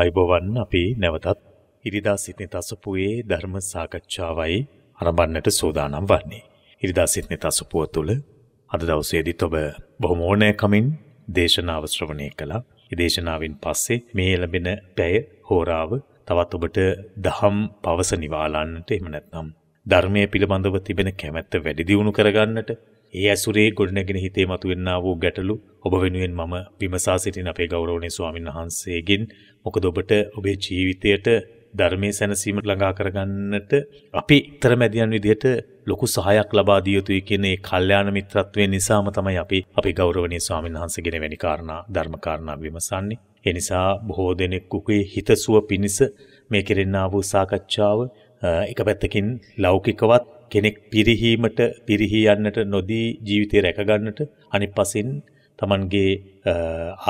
අයිබෝවන් අපි නැවතත් ඉරිදා සිටන තසපුයේ ධර්ම සාකච්ඡාවයි අරඹන්නට සූදානම් වන්නේ. ඉරිදා සිටන තසපුව තුළ අද දවසේදීත් ඔබ බොහොම ඕනෑකමින් දේශනාව ශ්‍රවණය කළා. ඒ දේශනාවෙන් පස්සේ මේ ලැබෙන පැය හෝරාව තවත් ඔබට දහම් පවස නිවාලන්නට එහෙම නැත්නම් ධර්මයේ පිළිබඳව තිබෙන කැමැත්ත වැඩි දියුණු කරගන්නට ඒ ඇසුරේ ගොඩනැගෙන හිතේ මතුවෙන්නා වූ ගැටලු ඔබ වෙනුවෙන් මම විමසා සිටින අපේ ගෞරවනීය ස්වාමින් වහන්සේගෙන් මොකද ඔබට ඔබේ ජීවිතයට ධර්මයේ සැනසීමට ළඟා කරගන්නට අපි තරමැදියන් විදිහට ලොකු සහයක් ලබා දිය යුතුයි කියන ඒ කල්යාණ මිත්‍රත්වය නිසාම තමයි අපි අපේ ගෞරවනීය ස්වාමින් වහන්සේගෙන වැනි කාරණා ධර්ම කාරණා විමසන්නේ. ඒ නිසා බොහෝ දෙනෙකුගේ හිතසුව පිණිස මේ කෙරෙන්නා වූ සාකච්ඡාව එක පැත්තකින් ලෞකිකවත් කෙනෙක් පිරිහීමට පිරිහී යන්නට නොදී ජීවිතය රැකගන්නට අනිපසින් තමන්ගේ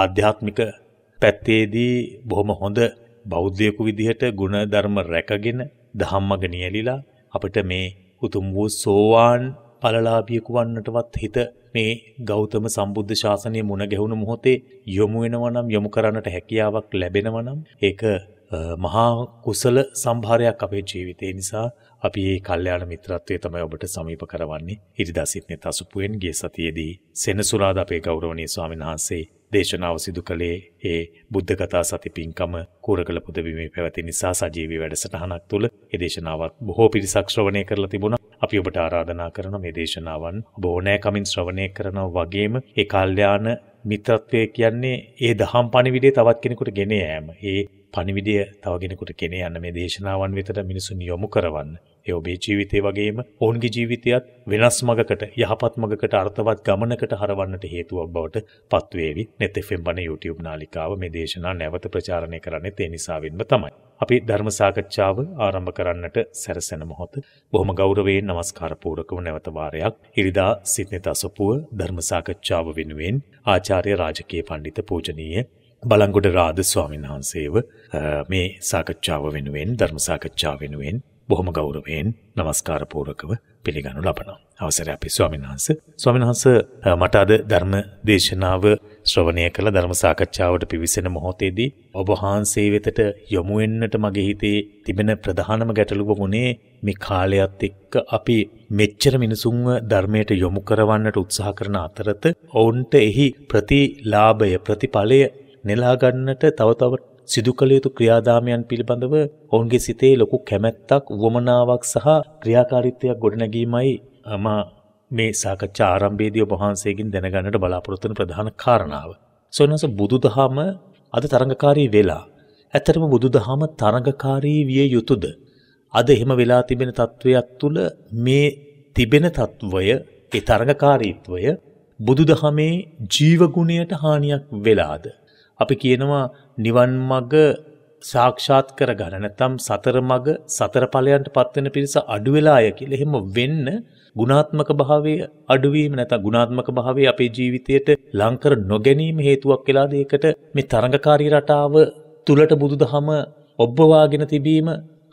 ආධ්‍යාත්මික පැත්තේදී බොහොම හොඳ බෞද්ධයකු විදිහට ගුණධර්ම රැකගෙන දහම්මග නියලිලා අපට මේ උතුම් වූ සෝවාන් පලලාභියකු වන්නටවත් හිත මේ ගෞතම සම්බුද්ධ ශාසනය මුණ ගැහුණු මොහොතේ යොමු වෙනවා නම් යොමු කරන්නට හැකියාවක් ලැබෙනවා නම් ඒක මහා කුසල සම්භාරයක් අපේ ජීවිතේ නිසා අපි මේ කල්යාණ මිත්‍රත්වයේ තමයි ඔබට සමීප කරවන්නේ. ඉරිදා සිටනේ තසුපුවෙන් ගිය සතියේදී සෙනසුරාදා අපේ ගෞරවනීය ස්වාමීන් වහන්සේ දේශනාව සිදු කළේ ඒ බුද්ධ කතා සති පින්කම කුරකල පුදබිමේ පැවති නිසා සජීවී වැඩසටහනක් තුළ ඒ දේශනාවත් බොහෝ පිරිසක් ශ්‍රවණය කරලා තිබුණා. අපි ඔබට ආරාධනා කරන මේ දේශනාවන් ඔබ ඕනෑකමින් ශ්‍රවණය කරනවා වගේම ඒ කල්යාණ මිත්‍රත්වය කියන්නේ ඒ දහම් පණිවිඩය තවත් කෙනෙකුට ගෙන යෑම. ඒ පණිවිඩය තව කෙනෙකුට ගෙන යන්න මේ දේශනාවන් වෙතට මිනිසුන් යොමු කරවන්න. ඒ ඔබේ ජීවිතේ වගේම ඔවුන්ගේ ජීවිතයත් වෙනස් මගකට යහපත් මගකට අර්ථවත් ගමනකට හරවන්නට හේතුවක් බවට පත්වේවි. netfm බණ YouTube නාලිකාව මේ දේශනා නැවත ප්‍රචාරණය කරන්නේ ඒ නිසාවෙන්ම තමයි. අපි ධර්ම සාකච්ඡාව ආරම්භ කරන්නට සැරසෙන මොහොත බොහොම ගෞරවයෙන් নমස්කාර පූරකව නැවත වාරයක් ඉරිදා සිට්නේ තසපුව ධර්ම සාකච්ඡාව වෙනුවෙන් ආචාර්ය රාජකීය පඬිතුක පූජනීය බලංගොඩ රාධ ස්වාමීන් වහන්සේව මේ සාකච්ඡාව වෙනුවෙන් ධර්ම සාකච්ඡාව වෙනුවෙන් බොහොම ගෞරවයෙන් নমස්කාර පූර්වකව පිළිගනු ලබනවා. අවසරයි අපි ස්වාමීන් වහන්සේ. ස්වාමීන් වහන්සේ මට අද ධර්ම දේශනාව ශ්‍රවණය කළ ධර්ම සාකච්ඡාවට පිවිසෙන මොහොතේදී ඔබ වහන්සේ වෙතට යොමු වෙන්නට මගේ හිතේ තිබෙන ප්‍රධානම ගැටලුව වුණේ මේ කාලයත් එක්ක අපි මෙච්චර මිනිසුන්ව ධර්මයට යොමු කරවන්නට උත්සාහ කරන අතරත ඔවුන්ට එහි ප්‍රතිලාභය ප්‍රතිඵලය නෙලාගන්නට තවතව සිදු කළ යුතු ක්‍රියාදාමයන් පිළිබඳව ඔවුන්ගේ සිතේ ලොකු කැමැත්තක් වුවමනාවක් සහ ක්‍රියාකාරිත්වයක් ගොඩනැගීමයි අම මේ සාකච්ඡා ආරම්භේදී ඔබ වහන්සේගෙන් දැනගන්නට බලාපොරොත්තු වන ප්‍රධාන කාරණාව. සොනස බුදුදහම අද තරඟකාරී වෙලා. ඇත්තටම බුදුදහම තරඟකාරී විය යුතුද. අද එහෙම වෙලා තිබෙන තත්ත්වයක් තුළ මේ තිබෙන තත්ත්වය ඒ තරඟකාරීත්වය බුදුදහමේ ජීවගුණයට හානියක් වෙලාද. අපි කියනවා නිවන් මග සාක්ෂාත් කර ගන්න නැත්නම් සතර මග සතර ඵලයන්ට පත්වෙන පිරිස අඩු වෙලා අය කියලා එහෙම වෙන්න ගුණාත්මක භාවයේ අඩුවීම නැත්නම් ගුණාත්මක භාවයේ අපේ ජීවිතයට ලං කර නොගැනීම හේතුවක් වෙලාද ඒකට මේ තරඟකාරී රටාව තුලට බුදුදහම ඔබ්බවාගෙන තිබීම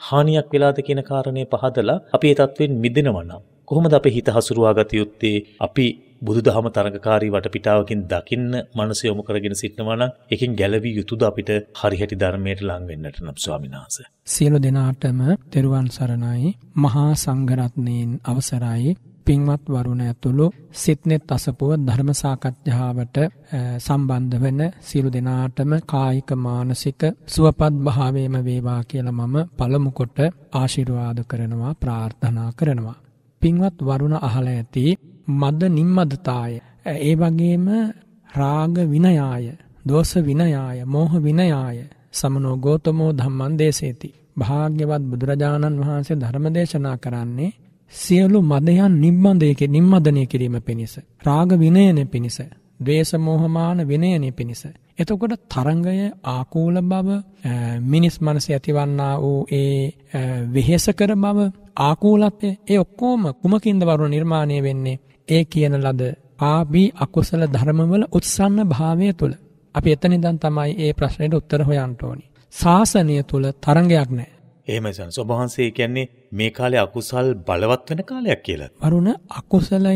හානියක් වෙලාද කියන කාරණේ පහදලා අපි ඒ තත්වෙන් මිදෙනවා නම් කොහොමද අපේ හිත හසුරුවා ගත යුත්තේ අපි බුදු දහම තරඟකාරී වටපිටාවකින් දකින්න මනස යොමු කරගෙන සිටනවන එකින් ගැලවී යුතුද අපිට හරිහැටි ධර්මයට ලංවෙන්නට නම් ස්වාමිනාස. සියලු දෙනාටම තෙරුවන් සරණයි මහා සංගරත්නයෙන් අවසරයි පින්වත් වරුණ ඇතුළු සිත්නෙත් අසපුව ධර්මසාකච්ඡාවට සම්බන්ධ වෙන සියලු දෙනාටම කායික මානසික සුවපත් භාවයම වේවා කියලා මම පළමු කොට ආශිර්වාද කරනවා ප්‍රාර්ථනා කරනවා. පින්වත් වරුණ අහලා ඇති මද නිම්මදතාය. ඒ වගේම රාග විනයාය, දෝෂ විනයාය, මෝහ විනයාය, සමනෝ ගෝතමෝ ධම්මං දේසේති. භාග්‍යවත් බුදුරජාණන් වහන්සේ ධර්ම දේශනා කරන්නේ සියලු මදයන් නිම්බන්දයක නිම්මදනය කිරීම පිණිස. රාග විනයන පිණිස. දවේශ මෝහමාන විනයනය පිණිස. එතකොට තරංගය ආකූල බව මිනිස් මනස ඇතිවන්නා වූ ඒ වෙහෙස කර බව ආකූලත්ය ඒ ඔක්කෝම කුමකින්ද වරු නිර්මාණය වෙන්නේ ඒ කියන ලද ආබී අකුසල ධර්මවල උත්සන්න භාවය තුළ අපි එතනිදන් තමයි ඒ ප්‍රශ්නයට උත්තර හොයන්ට ඕනි. ශාසනය තුළ තරගයක් නෑ. එහෙමසන් ස්වභහන්සේ කියන්නේ මේ කාලේ අකුසල් බලවත් වෙන කාලයක් කියලා. වරුණ අකුසලය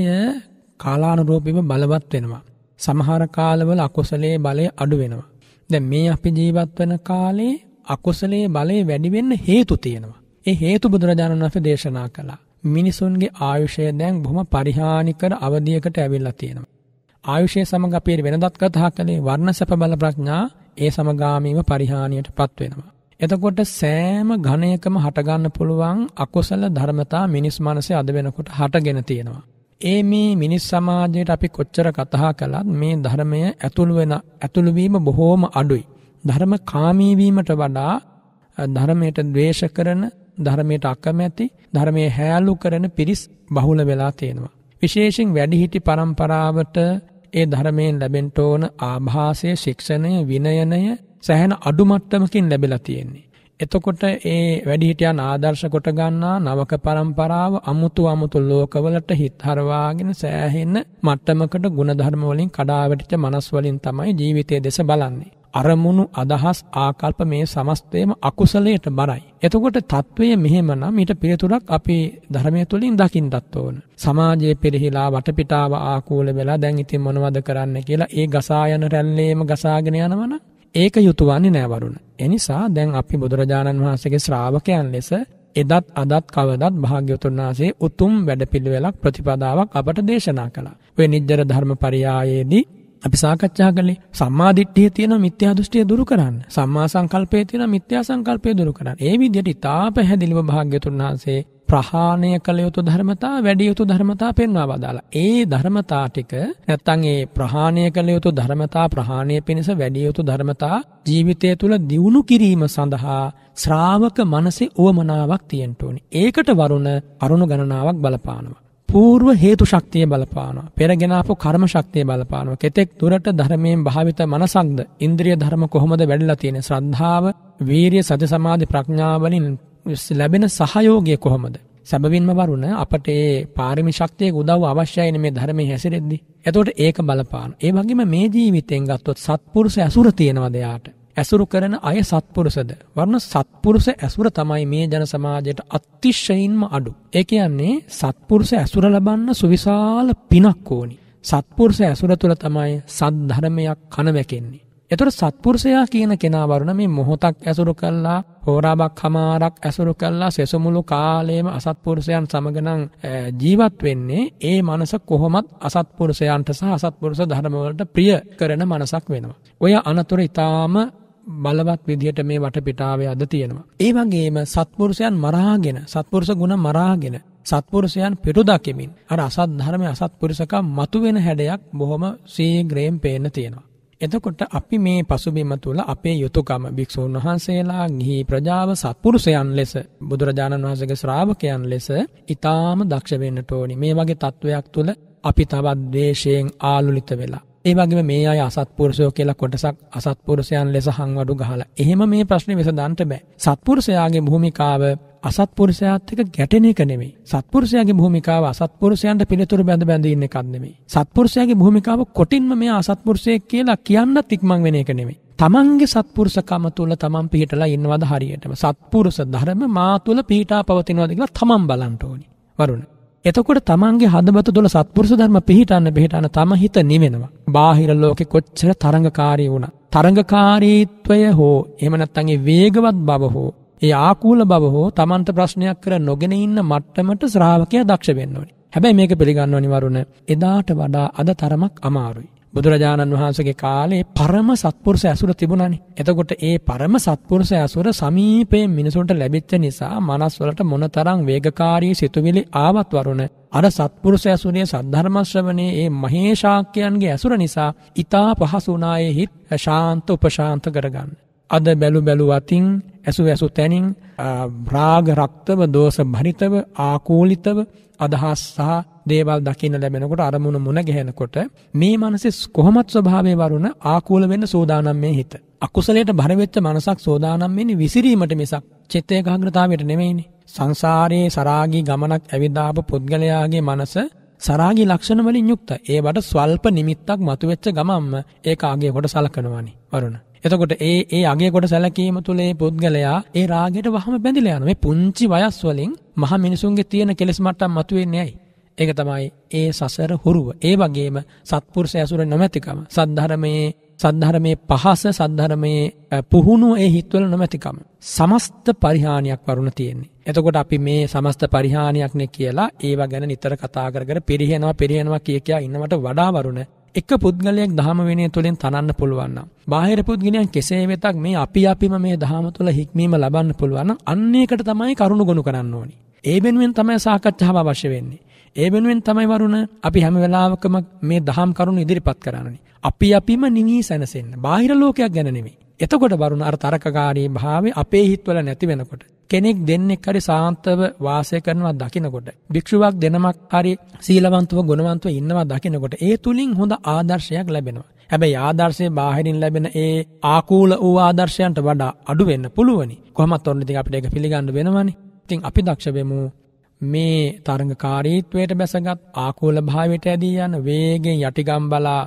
කාලානුරෝපිම බලවත් වෙනවා. සමහර කාලවල අකුසලයේ බලය අඩු වෙනවා. දැ මේ අපි ජීවත් වන කාලේ අකුසලේ බලය වැඩිවෙන්න හේතු තියෙනවා. ඒ හේතු බුදුරජාණන් වස දේශනා කලා. මිනිසුන්ගේ ආයුෂය දැන් බොහොම පරිහානිකර අවධියකට ඇවිල්ලා තියෙනවා. ආයුෂය සමග අපේ වෙනදත් කතා කළේ වර්ණ සැප බල ප්‍රඥා ඒ සමගාමීව පරිහානියටපත් වෙනවා. එතකොට සෑම ඝණයකම හටගන්න පුළුවන් අකුසල ධර්මතා මිනිස් මනසේ අද වෙනකොට හටගෙන තියෙනවා. ඒ මේ මිනිස් සමාජයට අපි කොච්චර කතා කළත් මේ ධර්මය ඇතුළු වෙන ඇතුළු වීම බොහෝම අඩුයි. ධර්ම කාමී වීමට වඩා ධර්මයට ද්වේෂ කරන ධර්මයට අකමැති ධර්මය හැෑල්ලු කරන පිරිස් බහුල වෙලා තියෙනවා. විශේෂෙන් වැඩිහිටි පරම්පරාවට ඒ ධර්මයෙන් ලැබෙන්ට ඕන ආභාසය ශික්ෂණය විනයනය සැහැන අඩුමට්ටමකින් ලැබෙලා තියෙන්නේ. එතකොට ඒ වැඩිහිටියන් ආදර්ශ කොට ගන්නා නවක පරම්පරාව අමුතු අමුතු ලෝකවලට හිත් හරවාගෙන සෑහෙන්න මට්ටමකට ගුණධර්ම වලින් කඩාවැටිච්ච මනස් වලින් තමයි ජීවිතය දෙස බලන්නේ. අරමුණු අදහස් ආකල්ප මේ සමස්තයම අකුසලයට බරයි. එතකොට தત્ත්වය මෙහෙමනම් ඊට පිළිතුරක් අපේ ධර්මය තුළින් දකින්නත් ඕන. සමාජයේ පෙරහිලා වටපිටාව ආකූල වෙලා දැන් ඉතින් මොනවද කරන්න කියලා ඒ ගසා යන රැල්ලේම ගසාගෙන යනවනම් ඒක යුතුයවන්නේ නෑ වරුණ. එනිසා දැන් අපි බුදුරජාණන් වහන්සේගේ ශ්‍රාවකයන් ලෙස එදත් අදත් කවදත් භාග්‍යවතුන් වහන්සේ උතුම් වැඩපිළිවෙලක් ප්‍රතිපදාවක් අපට දේශනා කළා. ඔය නිජ්ජර ධර්ම පරියායේදී අපි සාකච්ඡා කළේ සම්මා දිට්ඨිය තියෙන මිත්‍යා දෘෂ්ටිය දුරු කරන්න. සම්මා සංකල්පය තියෙන මිත්‍යා සංකල්පය දුරු කරන්න. ඒ විදිහට ඉතා පැහැදිලිව භාග්‍යතුන් වහන්සේ ප්‍රහාණය කළ යුතු ධර්මතා වැඩි යුතු ධර්මතා පෙන්වා වදාලා. ඒ ධර්මතා ටික නැත්තම් ඒ ප්‍රහාණය කළ යුතු ධර්මතා ප්‍රහාණය පිණිස වැඩි යුතු ධර්මතා ජීවිතය තුළ දියුණු කිරීම සඳහා ශ්‍රාවක මනසේ උවමනාවක් තියෙන්න ඕනේ. ඒකට වරුණ අරුණු ගණනාවක් බලපානවා. పూర్ව හේතු ශක්තිය බලපානවා. පෙරගෙන ආපු කර්ම ශක්තිය බලපානවා. කෙතෙක් දුරට ධර්මයෙන් භාවිත මනසක්ද ඉන්ද්‍රිය ධර්ම කොහොමද වැඩිලා තියෙන්නේ? ශ්‍රද්ධාව, වීරිය, සති සමාධි, ප්‍රඥාව වලින් ලැබෙන සහයෝගය කොහොමද? සැබවින්ම වරුණ අපට ඒ පාරමී ශක්තියක උදව් අවශ්‍යයි මේ ධර්මයේ හැසිරෙද්දී. එතකොට ඒක බලපාන. ඒ වගේම මේ ජීවිතෙන් ගත්තොත් සත්පුරුෂ ඇසුර තියෙනවද යාට? ඇසුරු කරන අය සත්පුරුෂද වර්ණ සත්පුරුෂ ඇසුර තමයි මේ ජන සමාජයට අතිශයින්ම අඩු. ඒ කියන්නේ සත්පුරුෂ ඇසුර ලබන්න සුවිශාල පිනක් ඕනි. සත්පුරුෂ ඇසුර තුළ තමයි සද්ධර්මයක් කන වැකෙන්නේ. එතකොට සත්පුරුෂයා කියන කෙනා වරුණ මේ මොහොතක් ඇසුරු කළා හෝරාවක් හමාරක් ඇසුරු කල්ලා සෙසමුළු කාලයේම අසත්පුරුෂයන් සමගනම් ජීවත් වෙන්නේ ඒ මනස කොහොමත් අසත්පුරුෂයන්ට සහ අසත්පුරුෂ ධර්මවලට ප්‍රිය කරන මනසක් වෙනවා. ඔය අනතුර ඉතාම බලවත් විදිහට මේ වටපිටාවේ අද තියෙනවා. ඒ වගේම සත්පුරුෂයන් මරාගෙන සත්පුරුෂ ගුණ මරාගෙන සත්පුරුෂයන් පිටු දකිමින් අර අසත් ධර්මයේ අසත්පුරුෂකම් මතුවෙන හැඩයක් බොහොම සීඝ්‍රයෙන් පේන්න තියෙනවා. එතකොට අපි මේ පසුබිම තුළ අපේ යුතුයකම භික්ෂූන් වහන්සේලා ගිහි ප්‍රජාව සත්පුරුෂයන් ලෙස බුදුරජාණන් වහන්සේගේ ශ්‍රාවකයන් ලෙස ඊටාම දක්ෂ වෙන්නට ඕනි. මේ වගේ තත්වයක් තුළ අපි තවත් ද්වේෂයෙන් ආලුලිත වෙලා ඒ වගේම මේ අය අසත්පුරුෂයෝ කියලා කොටසක් අසත්පුරුෂයන් ලෙස හංවඩු ගහලා. එහෙම මේ ප්‍රශ්නේ විසඳන්න බෑ. සත්පුරුෂයාගේ භූමිකාව අසත්පුරුෂයාත් එක්ක ගැටෙන එක නෙමෙයි. සත්පුරුෂයාගේ භූමිකාව අසත්පුරුෂයන්ට පිළිතුරු බඳ බඳ ඉන්න එකක් නෙමෙයි. සත්පුරුෂයාගේ භූමිකාව කොටින්ම මෙයා අසත්පුරුෂයෙක් කියලා කියන්න තික්මන් වෙන එක නෙමෙයි. තමන්ගේ සත්පුරුෂකම තුල තමන් පිහිටලා ඉන්නවද හරියටම? සත්පුරුෂ ධර්ම මා තුල පිහිටා පවතිනවද කියලා තමන් බලන්න ඕනි. වරුණ එතකොට තමන්ගේ හදබත තුළ සත්පුරුෂ ධර්ම පිහිටන්න පිහිටන්න තම හිත නිවෙනවා. බාහිර ලෝකෙ කොච්චර තරඟකාරී වුණා. තරඟකාරීත්වය හෝ එහෙම නැත්නම් වේගවත් බව හෝ ඒ ආකූල බව හෝ තමන්ට ප්‍රශ්නයක් කර නොගෙන ඉන්න මට්ටමට ශ්‍රාවකයා දක්ෂ වෙන්න ඕනේ. හැබැයි මේක පිළිගන්න අනිවාර්යනේ. එදාට වඩා අද තරමක් අමාරුයි. බුදුරජාණන් වහන්සගේ කාලේ පරම සත්පුරුෂ ඇසුර තිබුණනි. එතකොට ඒ පරම සත්පුරුෂ ඇසුර සමීපයෙන් මිනිසුන්ට ලැබිච්ච නිසා මනස්වලට මොනතරම් වේගකාරී සිතුවිලි ආවත් වරුණ අර සත්පුරුෂ ඇසුරේ සද්ධර්ම ශ්‍රවණේ මේ මහේශාක්‍යයන්ගේ ඇසුර නිසා ඊතා පහසු වුණායේ හිත් ශාන්ත උපශාන්ත කරගන්න. අද බැලු බැලු අතින් ඇසු ඇසු තැනින් රාග රක්තව දෝෂ භරිතව ආකූලිතව අදහස් සහ දේවල් දකින්න ලැබෙනකොට අරමුණ මුණ ගැහෙනකොට මේ මනසේ කොහොමත් ස්වභාවයේ වරුණ ආකූල වෙන්න සෝදානම් මේ හිත. අකුසලයට බර වෙච්ච මනසක් සෝදානම් වෙන්නේ විසිරීමට මිසක් චිත්ත ඒකාග්‍රතාවයට නෙමෙයිනේ. සංසාරයේ සරාගී ගමනක් ඇවිදාපු පුද්ගලයාගේ මනස සරාගී ලක්ෂණ වලින් යුක්ත. ඒවට ස්වල්ප නිමිත්තක් මතුවෙච්ච ගමම්ම ඒක ආගේ කොට සලකනවානේ වරුණ. එතකොට ඒ ඒ අගේ කොට සැලකීම තුළ ඒ පුද්ගලයා ඒ රාගයට වහම බැඳිලා යනවා. මේ පුංචි වයස් වලින් මහ මිනිසුන්ගේ තියෙන කෙලෙස් මට්ටම් මතුවෙන්නේ ඇයි? ඒක තමයි ඒ සසර හුරුව. ඒ වගේම සත්පුරුෂ ඇසුර නොමැතිකම. සද්ධර්මයේ සද්ධර්මයේ පහස සද්ධර්මයේ පුහුණුව ඒ හිත්වල නොමැතිකම. සමස්ත පරිහානියක් වරුණ තියෙන්නේ. එතකොට අපි මේ සමස්ත පරිහානියක්නේ කියලා ඒවා ගැන නිතර කතා කර කර පිරිහෙනවා පිරිහෙනවා කිය කියා ඉන්නවට වඩා වරුණ එක පුද්ගලයෙක් දහම වෙනය තුළින් තනන්න පුළුවන් නම් බාහිර පුද්ගලයන් කෙසේ වෙතත් මේ අපි අපිම මේ දහම තුළ හික්මීම ලබන්න පුළුවන් අන්නේකට තමයි කරුණු ගොනු කරන්න ඕනි ඒ වෙනුවෙන් තමයි සාකච්ඡාව අවශ්‍ය වෙන්නේ. ඒ වෙනුවෙන් තමයි වරුණ අපි හැම වෙලාවකම මේ දහම් කරුණු ඉදිරිපත් කරන්නේ. අපි අපිම නිවි සැනසෙන්න. බාහිර ලෝකයක් ගැන නෙමෙයි. එතකොට බරුණ අර තරකකාරී භාවය අපේ හිත්වල නැති වෙනකොට කෙනෙක් දෙන්නෙක් හරි සාන්තව වාසය කරනවා දකිනකොට භික්ෂුවක් දෙනමක් හරි සීලවන්තව ගුණවන්තව ඉන්නවා දකිනකොට ඒ තුලින් හොඳ ආදර්ශයක් ලැබෙනවා හැබැයි ආදර්ශයේ බාහිරින් ලැබෙන ඒ ආකූල වූ ආදර්ශයන්ට වඩා අඩු වෙන්න පුළුවනි කොහොමත් ඔන්න ඉතින් අපිට ඒක පිළිගන්න වෙනවනේ ඉතින් අපි දක්ෂ වෙමු මේ තරඟකාරීත්වයට බැසගත් ආකූල භාවයට ඇදී යන වේගෙන් යටිගම්බලා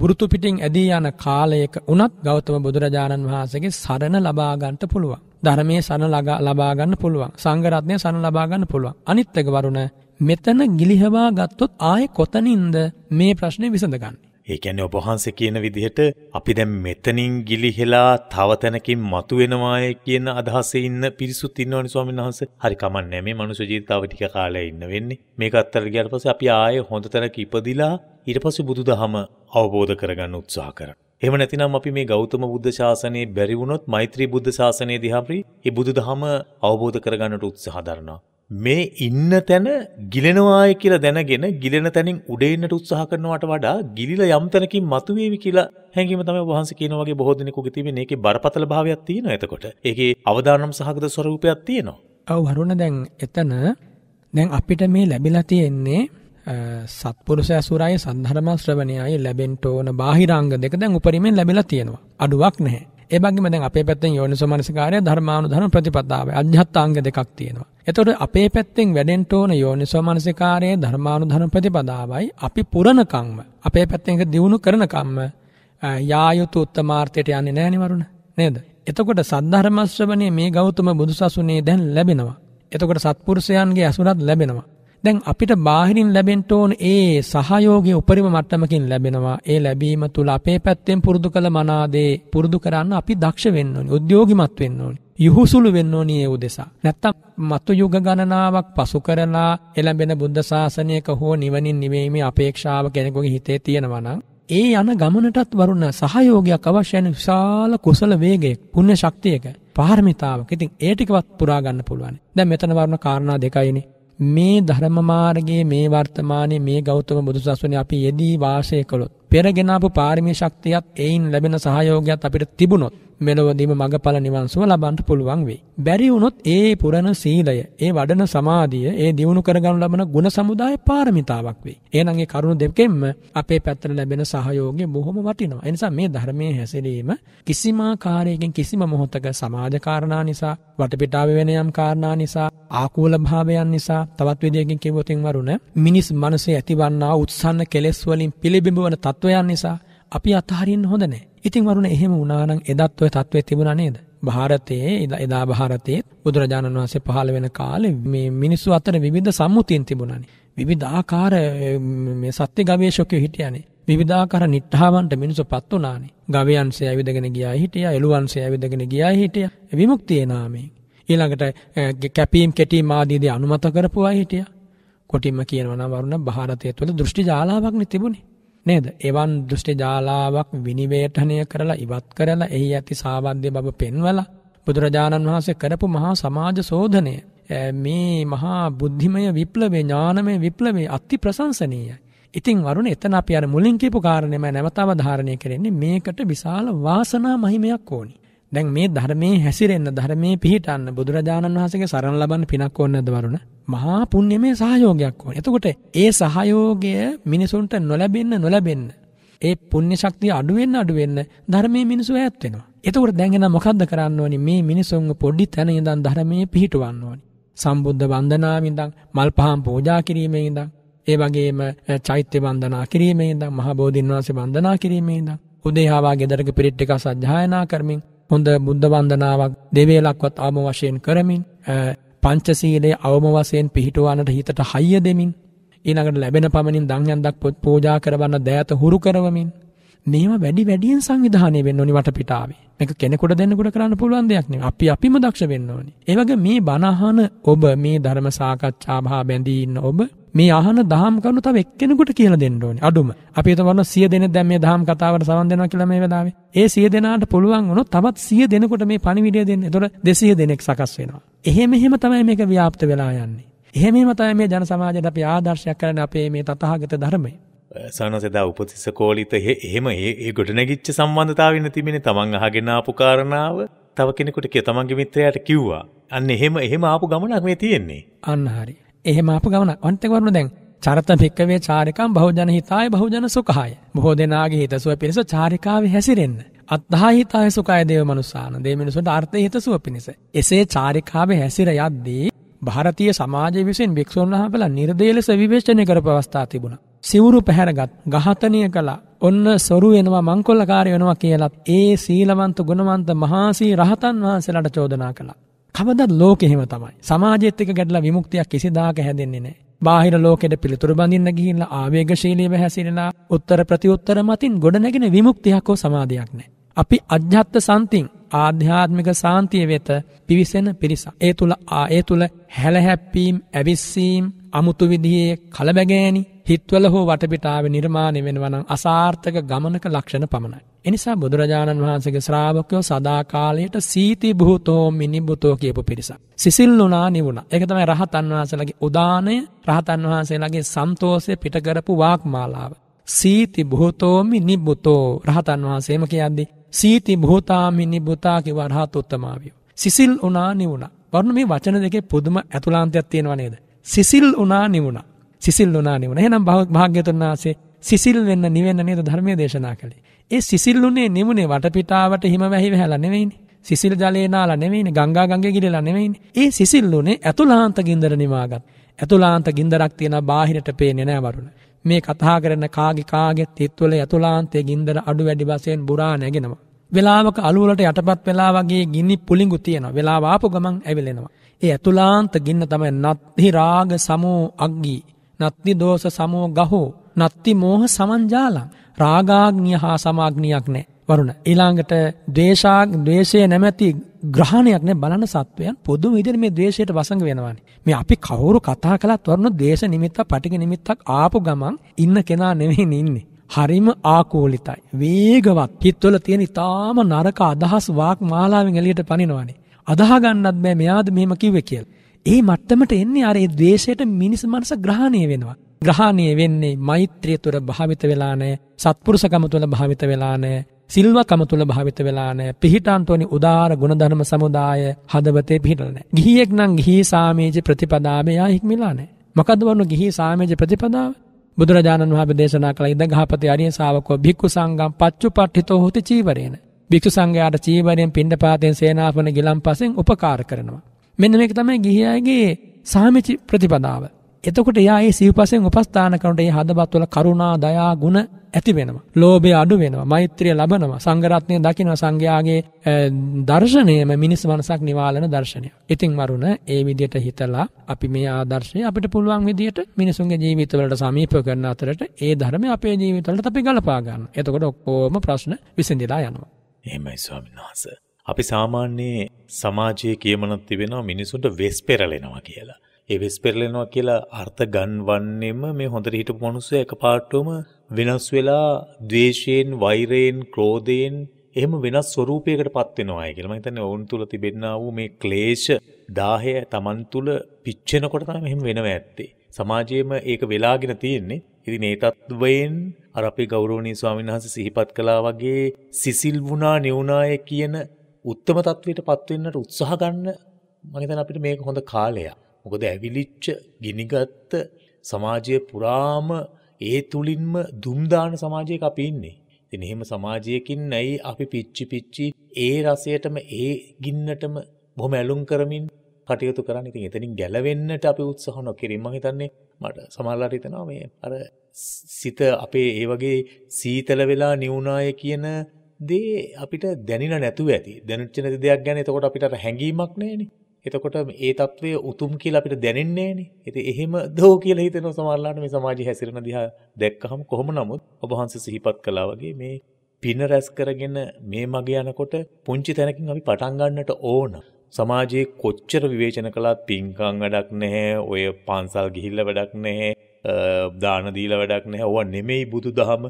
බුරුතු පිටින් ඇදී යන කාලයක උනත් ගෞතම බුදුරජාණන් වහන්සේගේ සරණ ලබා ගන්නට පුළුවන්. ධර්මයේ සරණ ලබා ගන්න පුළුවන්. සංඝරත්නය සරණ ලබා ගන්න පුළුවන්. අනිත් එක වරුණ මෙතන ගිලිහවා ගත්තොත් ආයේ කොතනින්ද මේ ප්‍රශ්නේ විසඳගන්නේ? ඒ කියන්නේ ඔබ වහන්සේ කියන විදිහට අපි දැන් මෙතනින් ගිලිහෙලා තව තැනකින් මතුවෙනවාය කියන අදහසේ ඉන්න පිරිසුත් ඉන්නවනේ ස්වාමීන් වහන්සේ. හරි කමන්නේ මේ මනුෂ්‍ය ජීවිතාව ටික කාලයක් ඉන්න වෙන්නේ. මේක අත්තර ගියාට පස්සේ අපි ආයේ හොඳ තැනක ඉපදිලා ඊට පස්සේ බුදුදහම අවබෝධ කරගන්න උත්සාහ කරනවා. එහෙම නැතිනම් අපි මේ ගෞතම බුද්ධ ශාසනයේ බැරි වුණොත් මෛත්‍රී බුද්ධ ශාසනයේ දිහාපරි ඒ බුදුදහම අවබෝධ කරගන්නට උත්සාහ දරනවා. මේ ඉන්න තැන ගිලෙනවාය කියලා දැනගෙන ගිලෙන තැනින් උඩේන්නට උත්සාහ කරනවට වඩා ගිලිල යම් තැනකින් මතුවේවි කියලා හැඟීම තමයි වහන්සේ කියනවාගේ බොහෝ දිනෙකුගේ තිබෙන ඒකේ බරපතල භාවයක් තියෙනවා එතකොට. ඒකේ අවදානම් සහගත ස්වරූපයක් තියෙනවා. ඔව් හරුණ දැන් එතන දැන් අපිට මේ ලැබිලා තියෙන්නේ සත්පුරුෂ ඇසුරයි සද්ධර්ම ශ්‍රවණයයි ලැබෙන්න ඕන බාහිරාංග දෙක දැන් උපරිමෙන් ලැබිලා තියෙනවා. අඩුවක් නැහැ. ඒ වගේම දැන් අපේ පැත්තෙන් යෝනිසෝමනසිකාරය ධර්මානුධර්ම ප්‍රතිපදාවයි. අධ්‍යාත්මාංග දෙකක් තියෙනවා. එතකොට අපේ පැත්තෙන් වැඩෙන්න ඕන යෝනිසෝමනසිකාරයේ ධර්මානුධර්ම ප්‍රතිපදාවයි අපි පුරණකම්ම අපේ පැත්තෙන් ඒක දියුණු කරනකම්ම යා යුතු උත්තමාර්ථයට යන්නේ නැහැ නිවරුණ නේද? එතකොට සද්ධර්ම ශ්‍රවණයේ මේ ගෞතම බුදුසසුනේ දැන් ලැබෙනවා. එතකොට සත්පුරුෂයන්ගේ අසුරත් ලැබෙනවා. දැන් අපිට බාහිරින් ලැබෙන්න ඕන ඒ සහයෝගයේ උපරිම මට්ටමකින් ලැබෙනවා. ඒ ලැබීම තුල අපේ පැත්තෙන් පුරුදු කළ මනාදේ පුරුදු කරන්න අපි දක්ෂ වෙන්න ඕනි. උද්‍යෝගිමත් වෙන්න ඕනි. යහුසුළු වෙන්න ඕනි ඒ උදෙසා. නැත්තම් මතු යුග ගණනාවක් පසු කරලා එළඹෙන බුද්ධ ශාසනයක හෝ නිවනින් නිවීමේ අපේක්ෂාව කෙනෙකුගේ හිතේ තියෙනවා නම් ඒ යන ගමනටත් වරුණ සහයෝගයක් අවශ්‍යයන විශාල කුසල වේගයක් පුුණ්‍ය ශක්තියක පාර්මිතාවක් ඉතින් ඒටිකවත් පුරාගන්න පුළුවන් දැ මෙතන වරුණ කාරණා දෙකයිනි මේ ධර්ම මාර්ගයේ මේ වර්තමානයේ මේ ගෞතම බුදුසසුනේ අපි යෙදී වාසය කළොත් පෙරගෙනාපු පාරමී ශක්තියත් එයින් ලැබෙන සහයෝගයත් අපිට තිබුණොත් මෙලොවදීම මඟඵල නිවන් සුව ලබන්න පුළුවන් වෙයි. බැරි වුණොත් ඒ පුරණ සීලය, ඒ වඩන සමාධිය, ඒ දියුණු කරගනු ලබන ගුණ සමුදාය පාරමිතාවක් වෙයි. එහෙනම් ඒ කරුණු දෙකෙන්ම අපේ පැත්තට ලැබෙන සහයෝගය බොහොම වටිනවා. ඒ නිසා මේ ධර්මයේ හැසිරීම කිසිම ආකාරයකින් කිසිම මොහොතක සමාජ කාරණා නිසා, වටපිටාවේ වෙන යම් කාරණා නිසා, ආකූල භාවයන් නිසා, තවත් විදියකින් කිව්වොත් වරුණ මිනිස් මනසේ ඇතිවන්නා උත්සන්න කෙලෙස් වලින් පිළිබිඹවන තත් තත්ත්වයන් නිසා අපි අතහරින් හොඳ නෑ. ඉතින් වරුණ එහෙම වුණා නම් එදත් ඔය තත්ත්වයේ තිබුණා නේද? ಭಾರತයේ එදා ಭಾರತයේ බුදුරජාණන් වහන්සේ පහළ වෙන කාලේ මේ මිනිස්සු අතර විවිධ සම්මුතියන් තිබුණානේ. විවිධාකාර මේ සත්‍ය ගවේෂකයෝ හිටියානේ. විවිධාකාර නිට්ඨාවන්ට මිනිස්සු පත් වුණානේ. ගවයන්සේ ඇවිදගෙන ගියා හිටියා, එළුවන්සේ ඇවිදගෙන ගියා හිටියා. විමුක්තියේ නාමයෙන්. ඊළඟට කැපීම් කෙටීම් ආදී දේ අනුමත කරපුවා හිටියා. කොටින්ම කියනවා නම් වරුණ ಭಾರತය තුළ දෘෂ්ටි ජාලාවක් නේ තිබුණේ. නේද? එවන් දෘෂ්ටි ජාලාවක් විනිවේචනය කරලා ඉවත් කරලා එහි ඇති සාවද්‍ය බව පෙන්වලා බුදුරජාණන් වහන්සේ කරපු මහා සමාජ සෝධනය මේ මහා බුද්ධිමය විප්ලවේ ඥානමය විප්ලවේ අති ප්‍රශංසනීයයි. ඉතින් වරුණ එතන අපි අර මුලින් කියපු කාරණේම නැවතව ධාරණය කරන්නේ මේකට විශාල වාසනා මහිමයක් ඕනි. දැන් මේ ධර්මයේ හැසිරෙන්න ධර්මයේ පිහිටන්න බුදුරජාණන් වහන්සේගේ සරණ ලබන්න පිනක් ඕනේ නැද්ද වරුණ? මහා පුණ්‍යමේ සහයෝගයක් ඕනේ. එතකොට ඒ සහයෝගය මිනිසුන්ට නොලැබෙන්න නොලැබෙන්න ඒ පුණ්‍ය ශක්තිය අඩු වෙන්න අඩු වෙන්න ධර්මයේ මිනිසු ඈත් වෙනවා. එතකොට දැන් එන මොකද්ද කරන්න ඕනි? මේ මිනිසුන්ව පොඩි තැන ඉඳන් ධර්මයේ පිහිටවන්න ඕනි. සම්බුද්ධ වන්දනාවෙන් ඉඳන් මල් පහන් පූජා කිරීමෙන් ඉඳන් ඒ වගේම චෛත්‍ය වන්දනා කිරීමෙන් ඉඳන් මහ බෝධින් වහන්සේ වන්දනා කිරීමෙන් ඉඳන් උදේහාවා ගෙදරක පිරිත් ටික සජ්ජායනා කරමින් හොඳ බුද්ධ වන්දනාවක් දෙවේලක්වත් අවම වශයෙන් කරමින් පංචසීලේ අවම වශයෙන් පිහිටුවන්නට හිතට හයිය දෙමින් ඊළඟට ලැබෙන පමණින් දංයන්දක් පොත් පූජා කරවන්න දෑත හුරු කරවමින් මේවා වැඩි වැඩියෙන් සංවිධානය වෙන්න ඕනි වටපිටාවේ. මේක කෙනෙකුට දෙන්නකොට කරන්න පුළුවන් දෙයක් නෙවෙයි. අපි අපිම දක්ෂ වෙන්න ඕනි. ඒ වගේ මේ බණහන ඔබ මේ ධර්ම සාකච්ඡා භා බැඳී ඉන්න ඔබ මේ අහන දහම් කරුණු තව එක්කෙනෙකුට කියලා දෙන්න ඕනේ අඩුම. අපි හිතමු 100 දෙනෙක් දැන් මේ දහම් කතාවට සවන් දෙනවා කියලා මේ වෙලාවේ. ඒ 100 දෙනාට පුළුවන් වුණොත් තවත් 100 දෙනෙකුට මේ පණිවිඩය දෙන්න. එතකොට 200 දෙනෙක් සකස් වෙනවා. එහෙම එහෙම තමයි මේක ව්‍යාප්ත වෙලා යන්නේ. එහෙම එහෙම තමයි මේ ජන සමාජයට අපි ආදර්ශයක් කරන්නේ අපේ මේ තථාගත ධර්මය. සනසෙදා උපතිස්ස කෝලිත එහෙම ඒ ගොඩනැගිච්ච සම්බන්ධතාවන්න තිබෙන තමන් අහගෙන ආපු කාරණාව තව කෙනෙකුට කිය තමන්ගේ මිත්‍රයට කිව්වා. අන්න එහෙම එහෙම ආපු ගමනක් මේ තියෙන්නේ. අන්න හරි. එහෙම අප ගමනක් වන්තකවරුණු දැන් චරත භික්කවේ චාරිකම් බහුජන හිතාය බහුජන සුඛාය. බොහෝ දෙනාගේ හිතසුව පිණිස චාරිකාවේ හැසිරෙන්න. අත්දා හිතාය සුඛාය දේව මනුස්සාන. දේ මිනිසුන්ට අර්ථය හිතසුව පිණිස. එසේ චාරිකාවේ හැසිර යද්දී ಭಾರತೀಯ සමාජය විසින් භික්ෂුන් වහන්සේලා නිර්දේශ ලෙස විවේචනය කරපු අවස්ථා තිබුණා. සිවුරු පැහැරගත් ඝාතනය කළා. ඔන්න සොරු වෙනවා මංකොල්ලකාරය වෙනවා කියලත් ඒ සීලවන්ත ගුණවන්ත මහාසී රහතන් වහන්සේලාට චෝදනා කළා. කවදත් ලෝකෙ එහෙම තමයි. සමාජෙත් එක්ක ගැටලා විමුක්තියක් කිසිදාක හැදෙන්නේ නැහැ. බාහිර ලෝකෙට පිළිතුරු බඳින්න ගිහිල්ලා ආවේගශීලීව හැසිරෙලා උත්තර ප්‍රතිඋත්තර මතින් ගොඩනැගෙන විමුක්තියක් හෝ සමාධියක් නැහැ. අපි අජ්ජත්ත සන්තිං ආධ්‍යාත්මික සාන්තිය වෙත පිවිසෙන පිරිසක්. ඒ තුළ ආඒ තුළ හැලහැප්පීම් ඇවිස්සීම් අමුතු විදිහයේ කලබැගෑනි හිත්වල හෝ වටපිටාව නිර්මාණය වෙනවනම් අසාර්ථක ගමනක ලක්ෂණ පමණයි. එනිසා බුදුරජාණන් වහන්සේගේ ශ්‍රාවකයෝ සදාකාලයට සීති භූතෝ මිනිබුතෝ කියපු පිරිසක්. සිසිල් වුණා නිවුණා. ඒක තමයි රහතන් වහන්සේලාගේ උදානය, රහතන් වහන්සේලාගේ සන්තෝෂය පිට කරපු වාක්මාලාව. සීති භූතෝමි නිබුතෝ රහතන් වහන්සේම කියද්දී සීති භූතාමි නිබුතා කිව්වා රහත් උත්තමාවිය. සිසිල් වුණා නිවුණා. වරුණ මේ වචන දෙකේ පුදුම ඇතුළාන්තයක් තියෙනවා නේද? සිසිල් වුණා නිවුණා. සිසිල් වුණා නිවුණා. එහෙනම් භාග්‍යතුන් වහන්සේ සිසිල් වෙන්න නිවෙන්න නේද ධර්මයේ දේශනා කළේ. ඒ සිසිල්ුනේ නිමුනේ වටපිටාවට හිම වැහි වැහැලා නෙවෙයිනේ. සිසිල් ජලේ නාලා නෙවෙයිනේ. ගංගා ගංගේ ගිරලා නෙවෙයිනේ. ඒ සිසිල්ුනේ ඇතුලාන්ත ගින්දර නිමාගත්. ඇතුලාන්ත ගින්දරක් තියෙන බාහිරට පේන්නේ නෑ වරුණ. මේ කතා කරන කාගේ කාගේ තිත්වල ඇතුලාන්තයේ ගින්දර අඩු වැඩි වශයෙන් බුරා නැගෙනවා. වෙලාවක අලුවලට යටපත් වෙලා වගේ ගිනි පුලිඟු තියෙනවා. වෙලාව ආපු ගමන් ඇවිලෙනවා. ඒ ඇතුලාන්ත ගින්න තමයි නත්හි රාග සමෝ අග්ගී. නත්ති දෝෂ සමෝ ගහෝ. නත්ති මෝහ සමංජාලං. රාගාග්නිය හා සමාග්නියක් නෑ වරුණ. ඊළඟට දේශාග දේශය නැමැති ග්‍රහණයක් නෑ බලන සත්වයන් පොදු විදිර මේ දේශයට වසඟ වෙනවානේ මේ අපි කවුරු කතා කළත් වරුණ දේශ නිමිත්තක් පටික නිමිත්තක් ආපු ගමන් ඉන්න කෙනා නෙවෙහින ඉන්නේ. හරිම ආකෝලිතයි. වේගවත් හිත්වල තියෙන ඉතාම නරක අදහස් වාක් මාලාවෙන් එලියට පනිනවනේ. අදාහගන්නත් බෑ මෙයාද මෙහෙම කිව්වේ කියලා. ඒ මට්ටමට එන්නේ අර ඒ ද්වේෂයට මිනිස් මනස ග්‍රහණය වෙනවා. ග්‍රහණය වෙන්නේ මෛත්‍රිය තුළ භාවිත වෙලා නැහැ සත්පුරුෂකම තුළ භාවිත වෙලා නැහැ සිල්වකම තුළ භාවිත වෙලා නැහැ පිහිටාන්තෝනි උදාාර ගුණධර්ම සමුදාය හදවතේ පිහිටලා නැහැ ගිහියෙක් නම් ගිහි සාමේජ ප්‍රතිපදාවේ යා හික්මිලා නැහැ මොකද්ද වරන ගිහි සාමේජ ප්‍රතිපදාව බුදුරජාණන් වහන්සේ දේශනා කළ ඉඳගහපති අරිය ශාවකෝ භික්ඛු සංඝම් පච්චුපට්ඨිතෝ හොති චීවරේන භික්ෂු සංඝයාට චීවරයෙන් පිණ්ඩපාතයෙන් සේනාසන ගිලම්පසෙන් උපකාර කරනවා මෙන්න මේක තමයි ගිහියාගේ සාමිචි ප්‍රතිපදාව එතකොට එයා ඒ සිව්පසෙන් උපස්ථාන කරනට ඒ හදවත් වල කරුණා දයා ගුණ ඇති වෙනවා. ලෝභය අඩු වෙනවා. මෛත්‍රිය ලබනවා. සංඝරත්නය දකිනවා සංඝයාගේ දර්ශනයම මිනිස් මනසක් නිවාලන දර්ශනය. ඉතින් මරුණ ඒ විදිහට හිතලා අපි මේ ආදර්ශය අපිට පුළුවන් විදිහට මිනිසුන්ගේ ජීවිතවලට සමීප කරන අතරට ඒ ධර්මය අපේ ජීවිතවලට අපි ගලපා ගන්නවා. එතකොට ඔක්කොම ප්‍රශ්න විසඳලා යනවා. එහෙමයි ස්වාමීන් වහන්සේ. අපි සාමාන්‍යයෙන් සමාජයේ කියමනක් තිබෙනවා මිනිසුන්ට වෙස් පෙරලෙනවා කියලා. එවෙස් පෙරලෙනවා කියලා අර්ථ ගන්වන්නෙම මේ හොඳට හිටපු මිනිස්සු එකපාරටම වෙනස් වෙලා ද්වේෂයෙන්, වෛරයෙන්, ක්‍රෝධයෙන් එහෙම වෙනස් ස්වරූපයකට පත් වෙනවා කියලා. මම හිතන්නේ ඔවුන් තුල තිබෙන්නා වූ මේ ක්ලේශ 10 Taman තුල පිච්චෙනකොට තමයි එහෙම වෙනව ඇත්තේ. සමාජයේම ඒක වෙලාගෙන තියෙන්නේ. ඉතින් ඒ තත්වයෙන් අර අපේ ගෞරවනීය ස්වාමීන් වහන්සේ සිහිපත් කළා වගේ සිසිල් වුණා නිවුණාය කියන උත්තම තත්වයට පත් වෙන්නට උත්සාහ ගන්න මම හිතන්නේ අපිට මේක හොඳ කාලයක්. මොකද ඇවිලිච්ච ගිනිගත්ත සමාජය පුරාම ඒ තුළින්ම දුම්දාන සමාජයක අපි ඉන්නේ. තින එහෙම සමාජයකින් නැයි අපි පිච්චි පිච්චි ඒ රසයටම ඒ ගින්නටම බොහොම ඇලුම් කරමින් කටයුතු කරන්න ඉතින් එතනින් ගැලවෙන්නට අපි උත්සාහ නොකිරීම හිතන්නේ මට සමහරලාට හිතනවා මේ අර සිත අපේ ඒ වගේ සීතල වෙලා නිවුනාය කියන දේ අපිට දැනිලා නැතුව ඇති. දැනුච්ච නැති දෙයක් ගැන එතකොට අපිට අර හැඟීමක් නැහැනේ. එතකොට ඒ තත්වය උතුම් කියල අපිට දැනෙන්නේන ඇති එහෙම දෝ කියල හිතන සමල්ලාට මේ සමාජ හැසිරෙන දිහා දැක්කහම් කොහොම නමුත් ඔබහන්ස සිහිපත් කලා වගේ මේ පින රැස් කරගෙන මේ මගේ යනකොට පුංචි තැනකින් අපි පටන්ගන්නට ඕන සමාජයේ කොච්චර විවේචන කලාත් පින්කං වැඩක් නැහැ ඔය පන්සල් ගිහිල්ල වැඩක් නැහැ දානදීල වැඩක් නැහැ ඔවන් නෙමෙයි බුදු දහම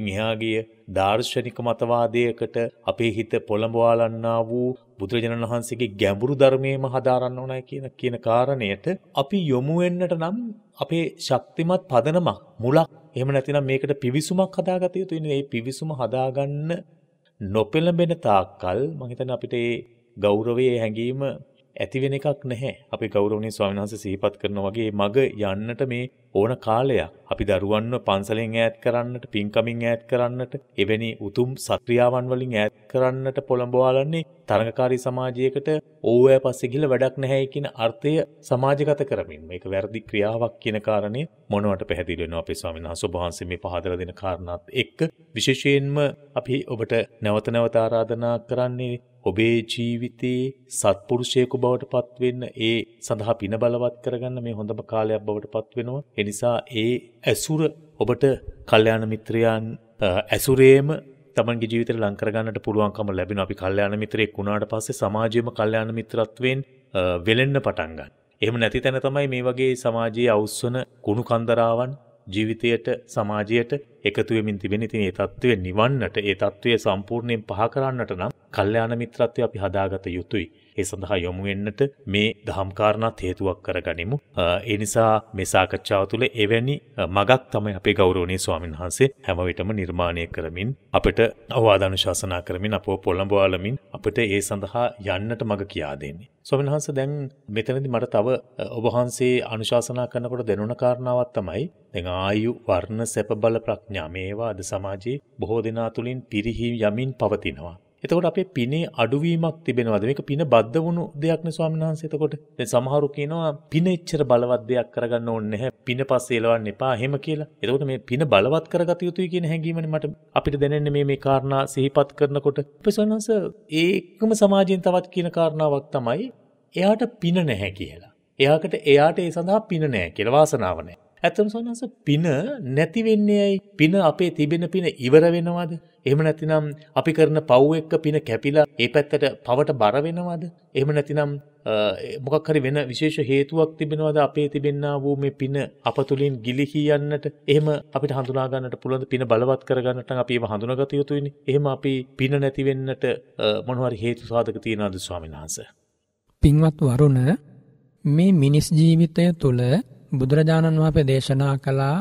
ඉංහාගේ දර්ශනික මතවාදයකට අපේ හිත පොළඹවාලන්නා වූ බුදුරජාණන් වහන්සේගේ ගැඹුරු ධර්මයේම හදාරන්න ඕනයි කියන කියන කාරණයට අපි යොමු වෙන්නට නම් අපේ ශක්තිමත් පදනමක් මුලක් එහෙම නැතිනම් මේකට පිවිසුමක් හදාගත යුතුයි. මේ පිවිසුම හදාගන්න නොපෙළඹෙන තාක්කල් මම හිතන්නේ අපිට මේ ගෞරවයේ හැඟීම ඇති වෙන එකක් නැහැ. අපි ගෞරවනීය ස්වාමීන් වහන්සේ සිහිපත් කරනා වගේ මග යන්නට මේ ඕන කාලයක් අපි දරුවන්ව පන්සලෙන් ඈත් කරන්නට, පින්කමින් ඈත් කරන්නට, එවැනි උතුම් සත්‍රියාවන් වලින් ඈත් කරන්නට පොළඹවාලන්නේ තරඟකාරී සමාජයකට ඕවෑ පස්සෙගිල වැඩක් නැහැයි කියන අර්ථය සමාජගත කරමින් මේක වැරදි ක්‍රියාවක් කියන කාරණය මොනවට පැහැදිලි වෙනවා අපේ ස්වාමීන් වහන්සේ ඔබ වහන්සේ මේ පහදලා දෙන කාරණාත් එක්ක විශේෂයෙන්ම අපි ඔබට නැවත නැවත ආරාධනා කරන්නේ ඔබේ ජීවිතයේ සත්පුරුෂයෙකු බවට පත්වෙන්න ඒ සඳහා පින බලවත් කරගන්න මේ හොඳම කාලයක් බවට පත්වෙනවා. එනිසා ඒ ඇසුර ඔබට කල්යාණ මිත්‍රයන් ඇසුරේම තමන්ගේ ජීවිතේ ලං කරගන්නට පුළුවන්කම ලැබෙන අපි කල්යාණ මිත්‍රයෙක් වුණාට පස්සේ සමාජයේම කල්යාණ මිත්‍රත්වයෙන් වෙලෙන්න පටන් ගන්න. එහෙම නැති තැන තමයි මේ වගේ සමාජයේ අවුස්සන කුණු කන්දරාවන් ජීවිතයට සමාජයට එකතු වෙමින් තිබෙන ඉතින් ඒ தત્ත්වය නිවන්නට ඒ தત્ත්වය සම්පූර්ණයෙන් පහ කරන්නට නම් කල්යාණ මිත්‍රත්වය අපි හදාගත යුතුයි. ඒ සඳහා යොමු වෙන්නට මේ දහම්කාරණත් හේතුවක් කරගනිමු. ඒ නිසා මේ සාකච්ඡාව තුළ එවැනි මගක් තමයි අපේ ගෞරවනීය ස්වාමීන් වහන්සේ හැම විටම නිර්මාණය කරමින් අපට අවවාද අනුශාසනා කරමින් අපව පොළඹවලමින් අපට ඒ සඳහා යන්නට මඟ කියා දෙන්නේ. ස්වමන්හන්ස දැන් මෙතනදි මට තව ඔබහන්සේ අනුශාසනා කරනකොට දෙනුන කාරණාවත් තමයි දැන් ආයු වර්ණ සැප බල ප්‍රඥා මේවා අද සමාජයේ බොහෝ දෙනා තුලින් පිරිහි යමින් පවතිනවා. එතකොට අපේ පිනේ අඩුවීමක් තිබෙනවද මේක පින බද්ධ වුණු දෙයක් නේ ස්වාමීන් වහන්සේ එතකොට දැන් සමහරු කියනවා පින එච්චර බලවත් දෙයක් කරගන්න ඕනේ නැහැ පින පස්සේ එලවන්න එපා එහෙම කියලා එතකොට මේ පින බලවත් කරගත යුතුයි කියන හැඟීමනේ මට අපිට දැනෙන්නේ මේ මේ කාරණා සිහිපත් කරනකොට ප්‍රසන්නස ඒකම සමාජයෙන් තවත් කියන කාරණාවක් තමයි එයාට පින නැහැ කියලා එයාකට එයාට ඒ සඳහා පින නැහැ කියලා වාසනාව නැහැ ඇතම් සොන්නස පින නැතිවෙන්නේයි පින අපේ තිබෙන පින ඉවර වෙනවාද. එම නැතිනම් අපි කරන පව් එක්ක පින කැපිලා ඒ පැත්තට පවට බර වෙනවාද. එම නැතිනම් මොකක්හරි වෙන විශේෂ හේතුවක් තිබෙනවාද අපේ තිබෙන්න වූ මේ පින අප තුළින් ගිලිහියන්නට එහම අපිට හඳුනාගන්නට පුළඳ පින බලවත් කරගන්නට අපේ හඳුනගත යුතුයිනි එහම අපි පින නැතිවෙන්නට මොනවරි හේතු සාධක තියෙනද ස්වාමිනාස. පින්වත් වරුණ මේ මිනිස් ජීවිතය තුළ බුදුරජාණන් වහන්සේ දේශනා කළා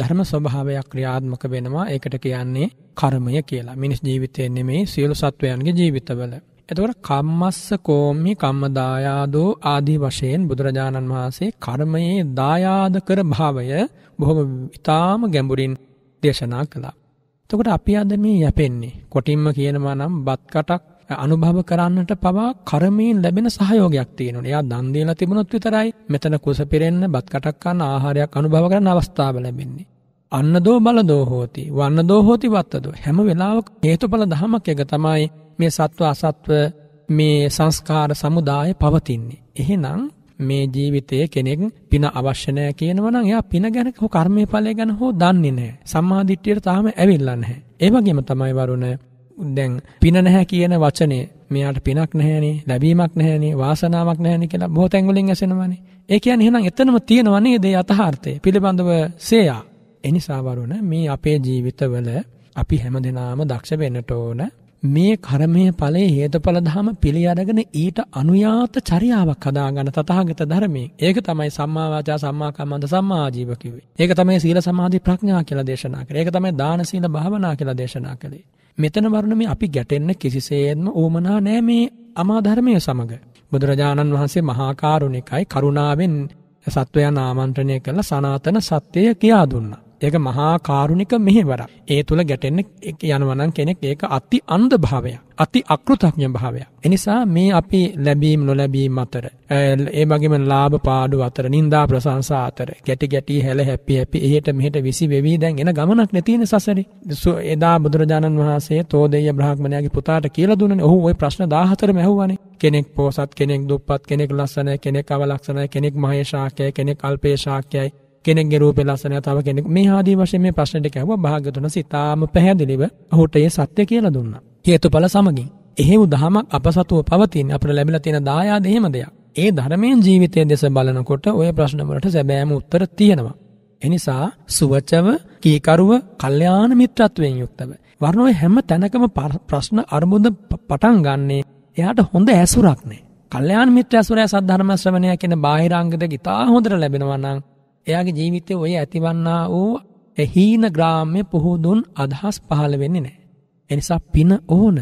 ධර්ම ස්වභාවයක් ක්‍රියාත්මක වෙනවා ඒකට කියන්නේ කර්මය කියලා. මිනිස් ජීවිතය නෙමේ සියලු සත්වයන්ගේ ජීවිතවල. එතකොට කම්මස්ස කෝම්හි කම්මදායාදෝ ආදී වශයෙන් බුදුරජාණන් වහන්සේ කර්මයේ දායාද කර භාවය බොහොම ඉතාම ගැඹුරින් දේශනා කළා. එතකොට අපි අද මේ යැපෙන්නේ කොටින්ම කියනවා නම් බත් කටක් අනුභව කරන්නට පවා කර්මයෙන් ලැබෙන සහයෝගයක් තියෙනවා. එයා දන් දීලා තිබුණොත් විතරයි මෙතන කුස පිරෙන්න, බත් කටක් කන්න ආහාරයක් අනුභව කරන්න අවස්ථාව ලැබෙන්නේ. අන්නදෝ බලදෝ හෝති, වන්නදෝ හෝති වත්තදෝ. හැම වෙලාවක හේතුඵල ධමයක් එක තමයි මේ සත්ව අසත්ව මේ සංස්කාර සමුදාය පවතින්නේ. එහෙනම් මේ ජීවිතයේ කෙනෙක් පින අවශ්‍ය නැහැ කියනවා නම් එයා පින ගැන හෝ කර්මයේ ඵලය ගැන හෝ දන්නේ නැහැ. සම්මාදිට්ඨියට තාම ඇවිල්ලා නැහැ. ඒ වගේම තමයි වරුණ දැන් පින නැහැ කියන වචනේ මෙයාට පිනක් නැහැනේ ලැබීමක් නැහැනේ වාසනාවක් නැහැනේ කියලා බොහෝ තැන් වලින් ඇසෙනවානේ. ඒ කියන්නේ එහෙනම් එතනම තියෙනවා නේද ඒ යථාර්ථය පිළිබඳව සේයා. එනිසා වරුණ මේ අපේ ජීවිතවල අපි හැමදෙනාම දක්ෂ වෙන්නට ඕන මේ කර්මය ඵලයේ හේතුඵල ධම පිළි අරගෙන ඊට අනුයාත චර්යාවක් හදාගන්න තථාගත ධර්මයේ. ඒක තමයි සම්මා වාචා සම්මා කම්මන්ත සම්මා ආජීව කිව්වේ. ඒක තමයි සීල සමාධි ප්‍රඥා කියලා දේශනා කරේ. ඒක තමයි දාන සීල භාවනා කියලා දේශනා කළේ. මෙතන වර්ණ මේ අපි ගැටෙන්න කිසිසේත්ම ඕමනා නෑ මේ අමා ධර්මයේ සමග. බුදුරජාණන් වහන්සේ මහා කරුණිකයි කරුණාවෙන් සත්වයන් ආමන්ත්‍රණය කළ සනාතන සත්‍යය කියා දුන්නා. ඒක මහා කාරුණික මෙහෙවරක්. ඒ තුල ගැටෙන්න යනවනම් කෙනෙක් ඒක අති අන්ධ භාවයක්. අති අකෘතඥ භාවයක්. එනිසා මේ අපි ලැබීම් නොලැබීම් අතර ඒ වගේම ලාභ පාඩු අතර නිന്ദා ප්‍රශංසා අතර ගැටි ගැටි හැල හැපි හැපි එහෙට මෙහෙට විසි වෙවි දැන් එන ගමනක් නැතින සසරේ. එදා බුදුරජාණන් වහන්සේ තෝදෙය බ්‍රහ්මණයාගේ පුතාට කියලා දුන්නනේ. ඔහු ওই ප්‍රශ්න 14ම ඇහුවානේ. කෙනෙක් පෝසත් කෙනෙක් දුප්පත් කෙනෙක් ලස්සනයි කෙනෙක් අවලක්ෂණයි කෙනෙක් මහේශාක්‍යයි කෙනෙක් අල්පේශාක්‍යයි කෙනෙක්ගේ රූපේ ලස්සනය තව කෙනෙක් මේ ආදී වශයෙන් මේ ප්‍රශ්න ටික අහුවා භාග්‍යතුන් සිතාම පැහැදිලිව ඔහුට ඒ සත්‍ය කියලා දුන්නා. හේතුඵල සමගින් එහෙම දහමක් අප සතුව පවතින අපිට ලැබිලා තියෙන දායාද එහෙම දෙයක්. ඒ ධර්මයෙන් ජීවිතය දෙස බලනකොට ඔය ප්‍රශ්න වලට සැබෑම උත්තර තියෙනවා. එනිසා සුවචව කීකරුව කල්යාණ මිත්‍රත්වයෙන් යුක්තව වර්ණෝය හැම තැනකම ප්‍රශ්න අරමුද පටන් ගන්නේ එයාට හොඳ ඇසුරක් නෑ. කල්යාණ මිත්‍ර ඇසුරය සද්ධර්ම ශ්‍රවණය කියන බාහිරාංග දෙක ඉතා හොඳට ලැබෙනවා නම් එයාගේ ජීවිතය ඔය ඇතිවන්නා වූ එහීන ග්‍රාම්‍ය පුහුදුන් අදහස් පහළ වෙන්නේ නෑ. එනිසා පින ඕන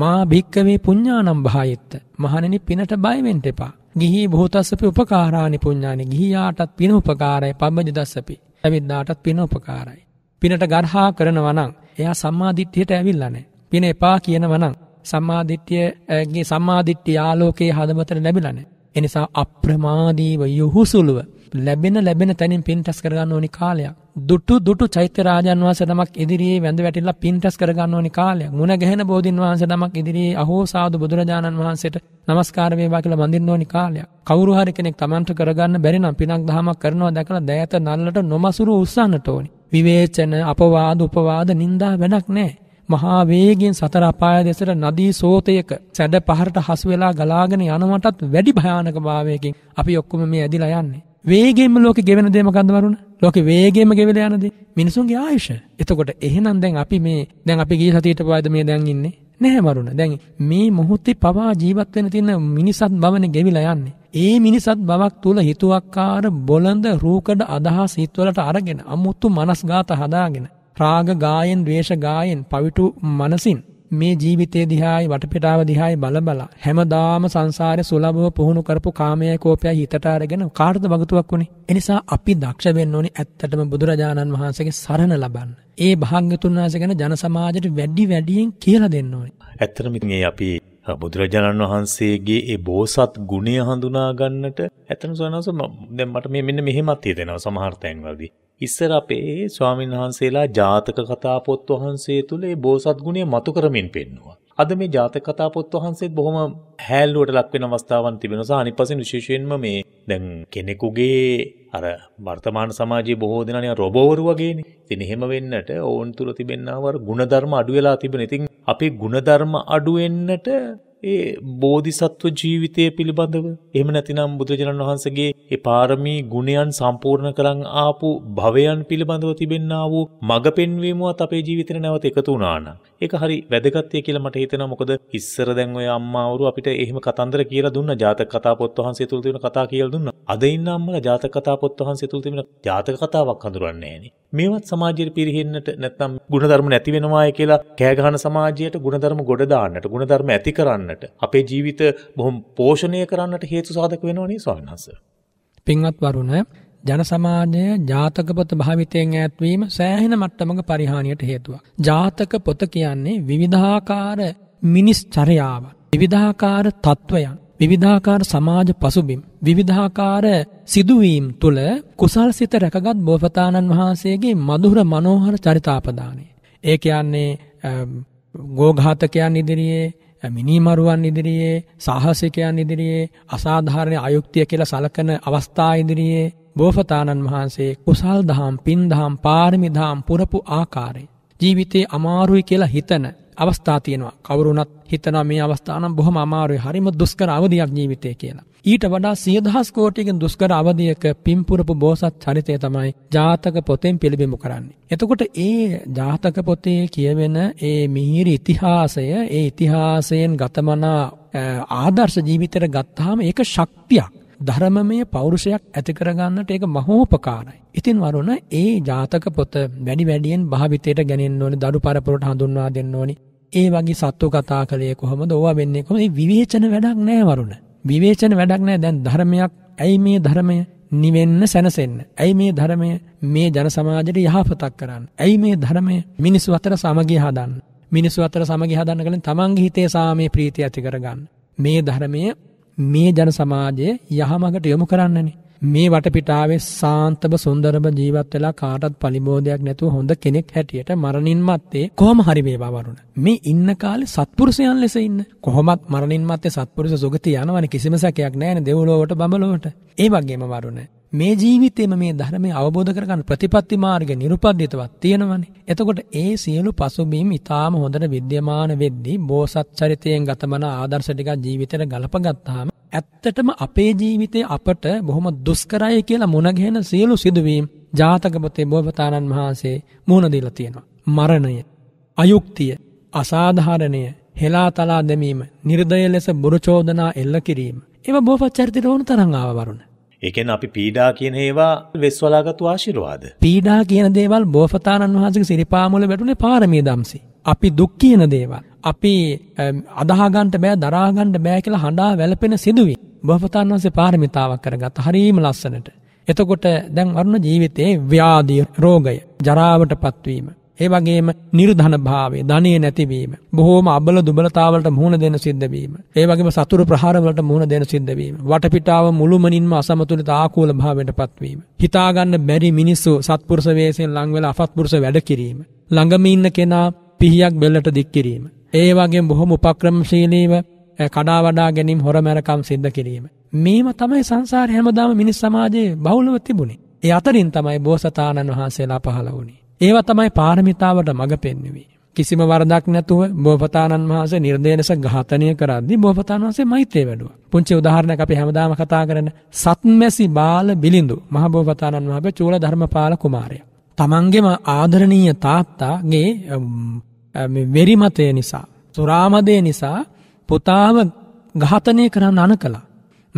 මා භික්කවේ පුඤ්ඥානම් භායත්ත මහණනි පිනට බයිවෙන්ට එපා. ගිහි බොහෝතස්සපි උපකාරානි පුඤ්ඥානි ගිහියාටත් පින උපකාරය පබජ දස්සපි ඇවිද්දාටත් පින උපකාරයි. පිනට ගර්හා කරනවනං එයා සම්මාධිට්්‍යයට ඇවිල්ලනෑ. පින එපා කියනවනං සම්මාධිට්්‍යයගේ සම්මාධිට්්‍ය යාලෝකයේ හදමතර ලැබිලනෑ. එනිසා අප්‍රමාදීව යොහුසුළුව ලැබෙන ලැබෙන තැනින් පින්ටස් කරගන්න ඕනි කාලයක්. දුටු දුටු චෛත්‍ය රාජන් වහන්සේ නමක් ඉදිරියේ වැඳ වැටිලා පින්ටස් කරගන්න ඕනි කාලයක්. මුණ ගැහෙන බෝධින් වහන්සේ නමක් ඉදිරියේ අහෝ සාදු බුදුරජාණන් වහන්සේට নমස්කාර වේවා කියලා වඳින්න ඕනි කාලයක්. කවුරු හරි කෙනෙක් Tamanට කරගන්න බැරි නම් පිනක් දහමක් කරනවා දැකලා දෑත නල්ලට නොමසුරු උස්සන්නට ඕනි. විවේචන, අපවාද, උපවාද, නිନ୍ଦා වැඩක් නැහැ. මහා වේගෙන් සතර අපාය දෙසට නදී සෝතයක සැඩ පහරට හසු වෙලා ගලාගෙන යනවටත් වැඩි භයානක භාවයකින් අපි ඔක්කොම මේ ඇදිලා යන්නේ. වේගෙන්ම ලෝකෙ ගෙවෙන දේ මොකන්ද වරුණ? ලෝකෙ වේගෙම ගෙවිලා යන දේ මිනිසුන්ගේ ආයුෂ. එතකොට එහෙනම් දැන් අපි මේ දැන් අපි ගිය සතියේට පාද මේ දැන් ඉන්නේ. නැහැ වරුණ. දැන් මේ මොහොතේ පවා ජීවත් වෙන තියෙන මිනිසත් බවනේ ගෙවිලා යන්නේ. ඒ මිනිසත් බවක් තුළ හිතුවක්කාර බොළඳ රූකඩ අදහස් හිත්වලට අරගෙන අමුතු මනස්ගාත හදාගෙන රාග ගායෙන්, ද්වේෂ ගායෙන්, පවිතු මනසින් මේ ජීවිතය දිහායි වටපිටාව දිහායි බලබලා හැමදාම සංසාරේ සුලභව පුහුණු කරපු කාමයේ කෝපය හිතට අරගෙන කාටද වගතුවක් උනේ එනිසා අපි දක්ෂ වෙන්න ඕනේ ඇත්තටම බුදුරජාණන් වහන්සේගේ සරණ ලබන්න ඒ භාග්‍යතුන් වහන්සේ ගැන ජන සමාජයට වැඩි වැඩියෙන් කියලා දෙන්න ඕනේ ඇත්තටම මේ අපි බුදුරජාණන් වහන්සේගේ ඒ බෝසත් ගුණය හඳුනා ගන්නට ඇතන සනස දැන් මට මේ මෙන්න මෙහෙමත් හිතෙනවා සමහර තැන්වලදී ඉස්සර අපේ ස්වාමීන් වහන්සේලා ජාතක කතා පොත් වහන්සේ තුල ඒ බෝසත් ගුණය මතු කරමින් පෙන්නවා. අද මේ ජාතක කතා පොත් වහන්සේත් බොහොම හැල්ලුවට ලක් වෙන අවස්ථාවන් තිබෙනවා. සහ අනිපසින් විශේෂයෙන්ම මේ දැන් කෙනෙකුගේ අර වර්තමාන සමාජයේ බොහෝ දෙනා රොබෝවරු වගේනේ. ඉතින් එහෙම වෙන්නට ඕන් තුල තිබෙනවර ಗುಣධර්ම අඩු වෙලා තිබෙන. ඉතින් අපේ ಗುಣධර්ම අඩු වෙන්නට ඒ බෝධිසත්ව ජීවිතය පිළිබඳව එහෙම නැතිනම් බුදුරජාණන් වහන්සේගේ ඒ පාරමී ගුණයන් සම්පූර්ණ කරන් ආපු භවයන් පිළිබඳව තිබෙන්නා වූ මඟ පෙන්වීමවත් අපේ ජීවිතේ නැවත එකතු වුණා නම් ඒක හරි වැදගත්ය කියලා මට හිතෙනවා මොකද ඉස්සර දැන් ඔය අම්මාවරු අපිට එහෙම කතන්දර කියලා දුන්න ජාතක කතා පොත් වහන්සේ තුල තියෙන කතා කියලා දුන්න. අද ඉන්න අම්මලා ජාතක කතා පොත් වහන්සේ තුල තියෙන ජාතක කතාවක් හඳුරන්නේ නැහෙනි. මේවත් සමාජයේ පිරිහෙන්නට නැත්නම් ಗುಣධර්ම නැති වෙනවාය කියලා කෑ ගහන සමාජයට ಗುಣධර්ම ගොඩ දාන්නට, ಗುಣධර්ම ඇති කරන්නට, අපේ ජීවිත බොහොම පෝෂණය කරන්නට හේතු සාධක වෙනවනේ ස්වාමීන් වහන්සේ. පින්වත් වරුණ ජන සමාජය ජාතක පොත භාවිතයෙන් ඈත්වීම සෑහෙන මට්ටමක පරිහානියට හේතුවක්. ජාතක පොත කියන්නේ විවිධාකාර මිනිස් චරයාවන්, විවිධාකාර තත්ත්වයන්, විවිධාකාර සමාජ පසුබිම්, විවිධාකාර සිදුවීම් තුළ කුසල් සිත රැකගත් බෝපතාණන් වහන්සේගේ මధుර මනෝහර චරිතාපදානය. ඒ කියන්නේ ගෝඝාතකයන් ඉදිරියේ මිනිමරුවන් ඉදිරියේ සාහසිකයන් ඉදිරියේ අසාධාරණ අයුක්තිය කියලා සලකන අවස්ථා ඉදිරියේ බෝසතාණන් වහන්සේ කුසල් දහම් පින්දහම් පාරමිදහම් පුරපු ආකාරය. ජීවිතේ අමාරුයි කියලා හිතන අවස්ථා තියෙනවා කවරුණත් හිතනවා මේ අවස්ථානම් බොහොම අමාරුයි හරිම දුෂ්කර අවධියක් ජීවිතය කියලා. ඊට වඩා සියදහස් කෝටියකින් දුෂ්කර අවධියක පින්පුරපු බෝසත් චරිතය තමයි ජාතක පොතෙන් පිළිබිඹු කරන්නේ. එතකොට ඒ ජාතක පොතේ කියවෙන ඒ මිහිරි ඉතිහාසය ඒ ඉතිහාසයෙන් ගතමනා ආදර්ශ ජීවිතයට ගත්තාම ඒක ශක්තියක්. ධර්මමය පෞරුෂයක් ඇති කරගන්නට ඒක මහෝපකාරයි. ඉතින් වරුණ ඒ ජාතක පොත වැඩි වැඩියෙන් භාවිතයට ගැනෙන්න ඕනේ, දරු පරපරට හඳුන්වා දෙන්න ඕනේ. ඒ වගේ සත්තු කතා කලේ කොහොමද? ඕවා වෙන්නේ කොහොමද? මේ විවේචන වැඩක් නෑ වරුණ. විවේචන වැඩක් නෑ. දැන් ධර්මයක් ඇයි මේ ධර්මය නිවෙන්න සැනසෙන්න. ඇයි මේ ධර්මය මේ ජන සමාජයට යහපතක් කරන්න. ඇයි මේ ධර්මය මිනිස්සු අතර සමගිය හදන්න. මිනිස්සු අතර සමගිය හදන්න කලින් තමන්ගේ හිතේ සාමයේ ප්‍රීතිය ඇති කරගන්න. මේ ධර්මය මේ ජන සමාජය යහමඟට යොමු කරන්නනේ. මේ වටපිටාවේ සාන්තව සුන්දරව ජීවත් වෙලා කාටත් පරිබෝධයක් නැතුව හොඳ කෙනෙක් හැටියට මරණින් මත්තේ කොහොම හරි වේවා වරුණ. මේ ඉන්න කාලේ සත්පුරුෂයන් ලෙස ඉන්න. කොහොමත් මරණින් මත්තේ සත්පුරුෂ සුගති යනවනේ කිසිම සැකයක් නැහැ නේ දෙව්ලොවට බඹලොවට. ඒ වගේම වරුණ මේ ජීවිතේම මේ ධර්මය අවබෝධ කරගන්න ප්‍රතිපත්ති මාර්ග නිරුපද්‍යතවත් තියෙනවනේ. එතකොට ඒ සියලු පසුබිම් ඊටාම හොඳට විද්‍යමාන වෙද්දී බෝසත් චරිතයෙන් ගතමන ආදර්ශ ටික ජීවිතේට ගලපගත්තාම ඇත්තටම අපේ ජීවිතේ අපට බොහොම දුෂ්කරයි කියලා මුණගැහෙන සියලු සිදුවීම් ජාතක පොතේ බෝසතාණන් වහන්සේ මුහුණ දීලා තියෙනවා. මරණය, අයුක්තිය, අසාධාරණය, හෙලාතලා දැමීම, නිර්දය ලෙස බුරුචෝදනා එල්ල කිරීම. ඒවා බෝසත් චරිතේ වුණු තරම් ආවවරුණ. ඒකෙන් අපි පීඩා කියන ඒවා වෙස්වලාගත් ආශිර්වාද. පීඩා කියන දේවල් බෝසතාණන් වහන්සේගේ සිරිපාමුල වැටුනේ පාරමී දම්සේ. අපි දුක් කියන දේවල්. අපි අදහගන්ට බෑ දරාගන්ට බෑ කියලා හඬා වැළපෙන සිදුවි. බෝසතාණන් වහන්සේ පාරමිතාවක් කරගත් හරීම ලස්සනට. එතකොට දැන් වරුණ ජීවිතයේ ව්‍යාධිය, රෝගය, ජරාවට පත්වීම ඒ වගේම නිර්ධන භාවය ධනය නැතිවීම බොහෝම අබල දුබලතාවලට මුහුණ දෙන සිද්ධවීම ඒ වගේම සතුරු ප්‍රහාරවලට මුහුණ දෙන සිද්ධවීම වටපිටාව මුළුමනින්ම අසමතුලිත ආකූල භාවයට පත්වීම හිතාගන්න බැරි මිනිස්සු සත්පුරුෂ වේසයෙන් ලං වෙලා අසත්පුරුෂ වැඩ කිරීම ළඟම ඉන්න කෙනා පිහියක් බෙල්ලට දික් කිරීම ඒ වගේ බොහොම උපක්‍රමශීලීව කඩා වඩා ගැනීම හොරමැරකම් සිද්ධ කිරීම මේම තමයි සංසාර හැමදාම මිනිස් සමාජයේ බහුලව තිබුණේ. ඒ අතරින් තමයි බෝසතාණන් වහන්සේලා පහළ වුණේ. ඒව තමයි පාරමිතාවට මඟ පෙන්වී. කිසිම වරදක් නැතුව බෝපතාණන් වහස නිර්දේශ ඝාතනය කරද්දි බෝපතාන් වහසේ මෛත්‍රය වැඩුව. පුංචි උදාහරණයක් අපි හැමදාම කතා කරන සත්මැසි බාල බිලිඳු මහ බෝපතාණන් වහන්සේ චූල ධර්මපාල කුමාරයා. තමන්ගේම ආදරණීය තාත්තාගේ වෙරි මතය නිසා, සුරාමදේ නිසා පුතාව ඝාතනය කරන්න අන කළා.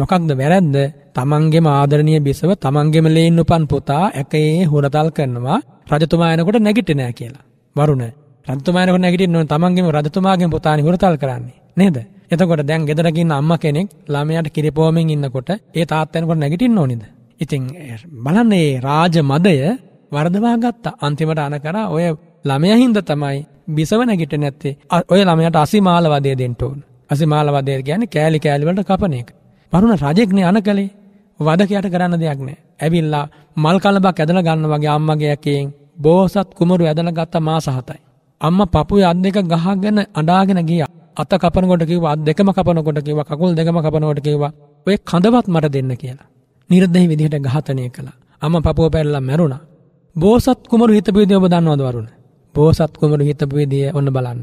මොකක්ද වැරද්ද? තමන්ගේම ආදරණීය බිසව තමන්ගේම ලේන් උපන් පුතා එකේ හුරතල් කරනවා රජතුමා එනකොට නැගිටිනෑ කියලා. වරුණ රජතුමා එනකොට නැගිටින්න ඕන තමන්ගේම රජතුමාගෙන් පුතානි හුරතල් කරන්නේ නේද? එතකොට දැන් ගෙදරකින්න අම්ම කෙනෙක් ළමයාට කිරිපෝමෙන් ඉන්නකොට ඒ තාත්තනකොට නැගිටින්න ඕනිද? ඉතින් බලන්න මේ රාජ මදය වර්ධවා ගත්තා. අන්තිමට අනකර ඔය ළමයා හින්දා තමයි බිසව නැගිටින්නේ නැත්තේ. ඔය ළමයාට අසිමාල වදේ දෙන්න ඕන. අසිමාල වදේ කියන්නේ කෑලි කෑලි වලට කපන එක. වරුණ රජෙක්නේ අනකලේ. වදකයට කරන්න දෙයක් නෑ. ඇවිල්ලා මල් කලබක් ඇදල ගන්න වගේ අම්මගේ ඇකයෙන් බෝසත් කුමරු ඇදල ගත්ත මා සහතයි. අම්ම පපුය අත් දෙක ගහගෙන අඩාගෙන ගිය අත කපනකොට කිව්වා අත් දෙකම කපනකොට කිව්වා කකුල් දෙකම කපනකොට කිව්වා ඔය කඳවත් මට දෙන්න කියලා. නිර්දෙහි විදිහට ඝාතනය කළා. අම්ම පපුව පැරලා මැරුණා. බෝසත් කුමරු හිතපු විදිය ඔබ දන්නවද වරුණ? බෝසත් කුමරු හිතපු විදිය ඔන්න බලන්න.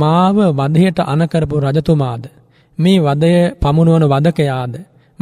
මාව වදයට අනකරපු රජතුමාද මේ වදය පමුණුවන වදකයාද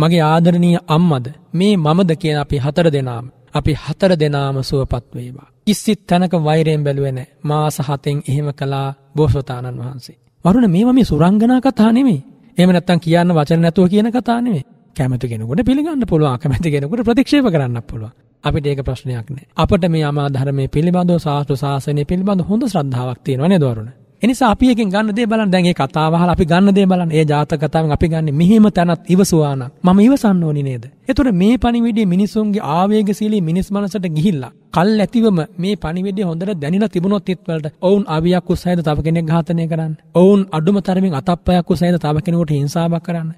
මගේ ආදරණීය අම්මද මේ මමද කියන අපි හතර දෙනාම අපි හතර දෙනාම සුවපත් වේවා. කිසිත් තැනක වෛරයෙන් බැලුවේ නැහැ. මාස 7න් එහෙම කළා බෝසතාණන් වහන්සේ. වරුණ මේවා මේ සුරංගනා කතා නෙමෙයි. එහෙම නැත්තම් කියන්න වචන නැතුව කියන කතා නෙමෙයි. කැමති කෙනෙකුට පිළිගන්න පුළුවන්, අකමැති කෙනෙකුට ප්‍රතික්ෂේප කරන්න පුළුවන්. අපිට ඒක ප්‍රශ්නයක් නෑ. අපට මේ අමා ධර්මයේ පිළිබඳව සාස්ත්‍ර ශාසනය පිළිබඳ හොඳ ශ්‍රද්ධාවක් තියෙනවා නේද වරුණ? එනිසා අපි එකෙන් ගන්න දේ බලන්න දැන් මේ කතාව අහලා අපි ගන්න දේ බලන්න. ඒ ජාතක කතාවෙන් අපි ගන්නේ මෙහෙම තැනත් ඉවසුවා නම් මම ඉවසන්න ඕනි නේද? එතකොට මේ පණිවිඩය මිනිසුන්ගේ ආවේගශීලී මිනිස් මනසට ගිහිල්ලා කල් ඇතිවම මේ පණිවිඩය හොඳට දැනිලා තිබුණොත් ඉත්වලට ඔවුන් අවියක් උසයිද තව කෙනෙක් ඝාතනය කරන්න. ඔවුන් අඩුම තරමින් අතප්පයක් උසයිද තව කෙනෙකුට හිංසාවක් කරන්න.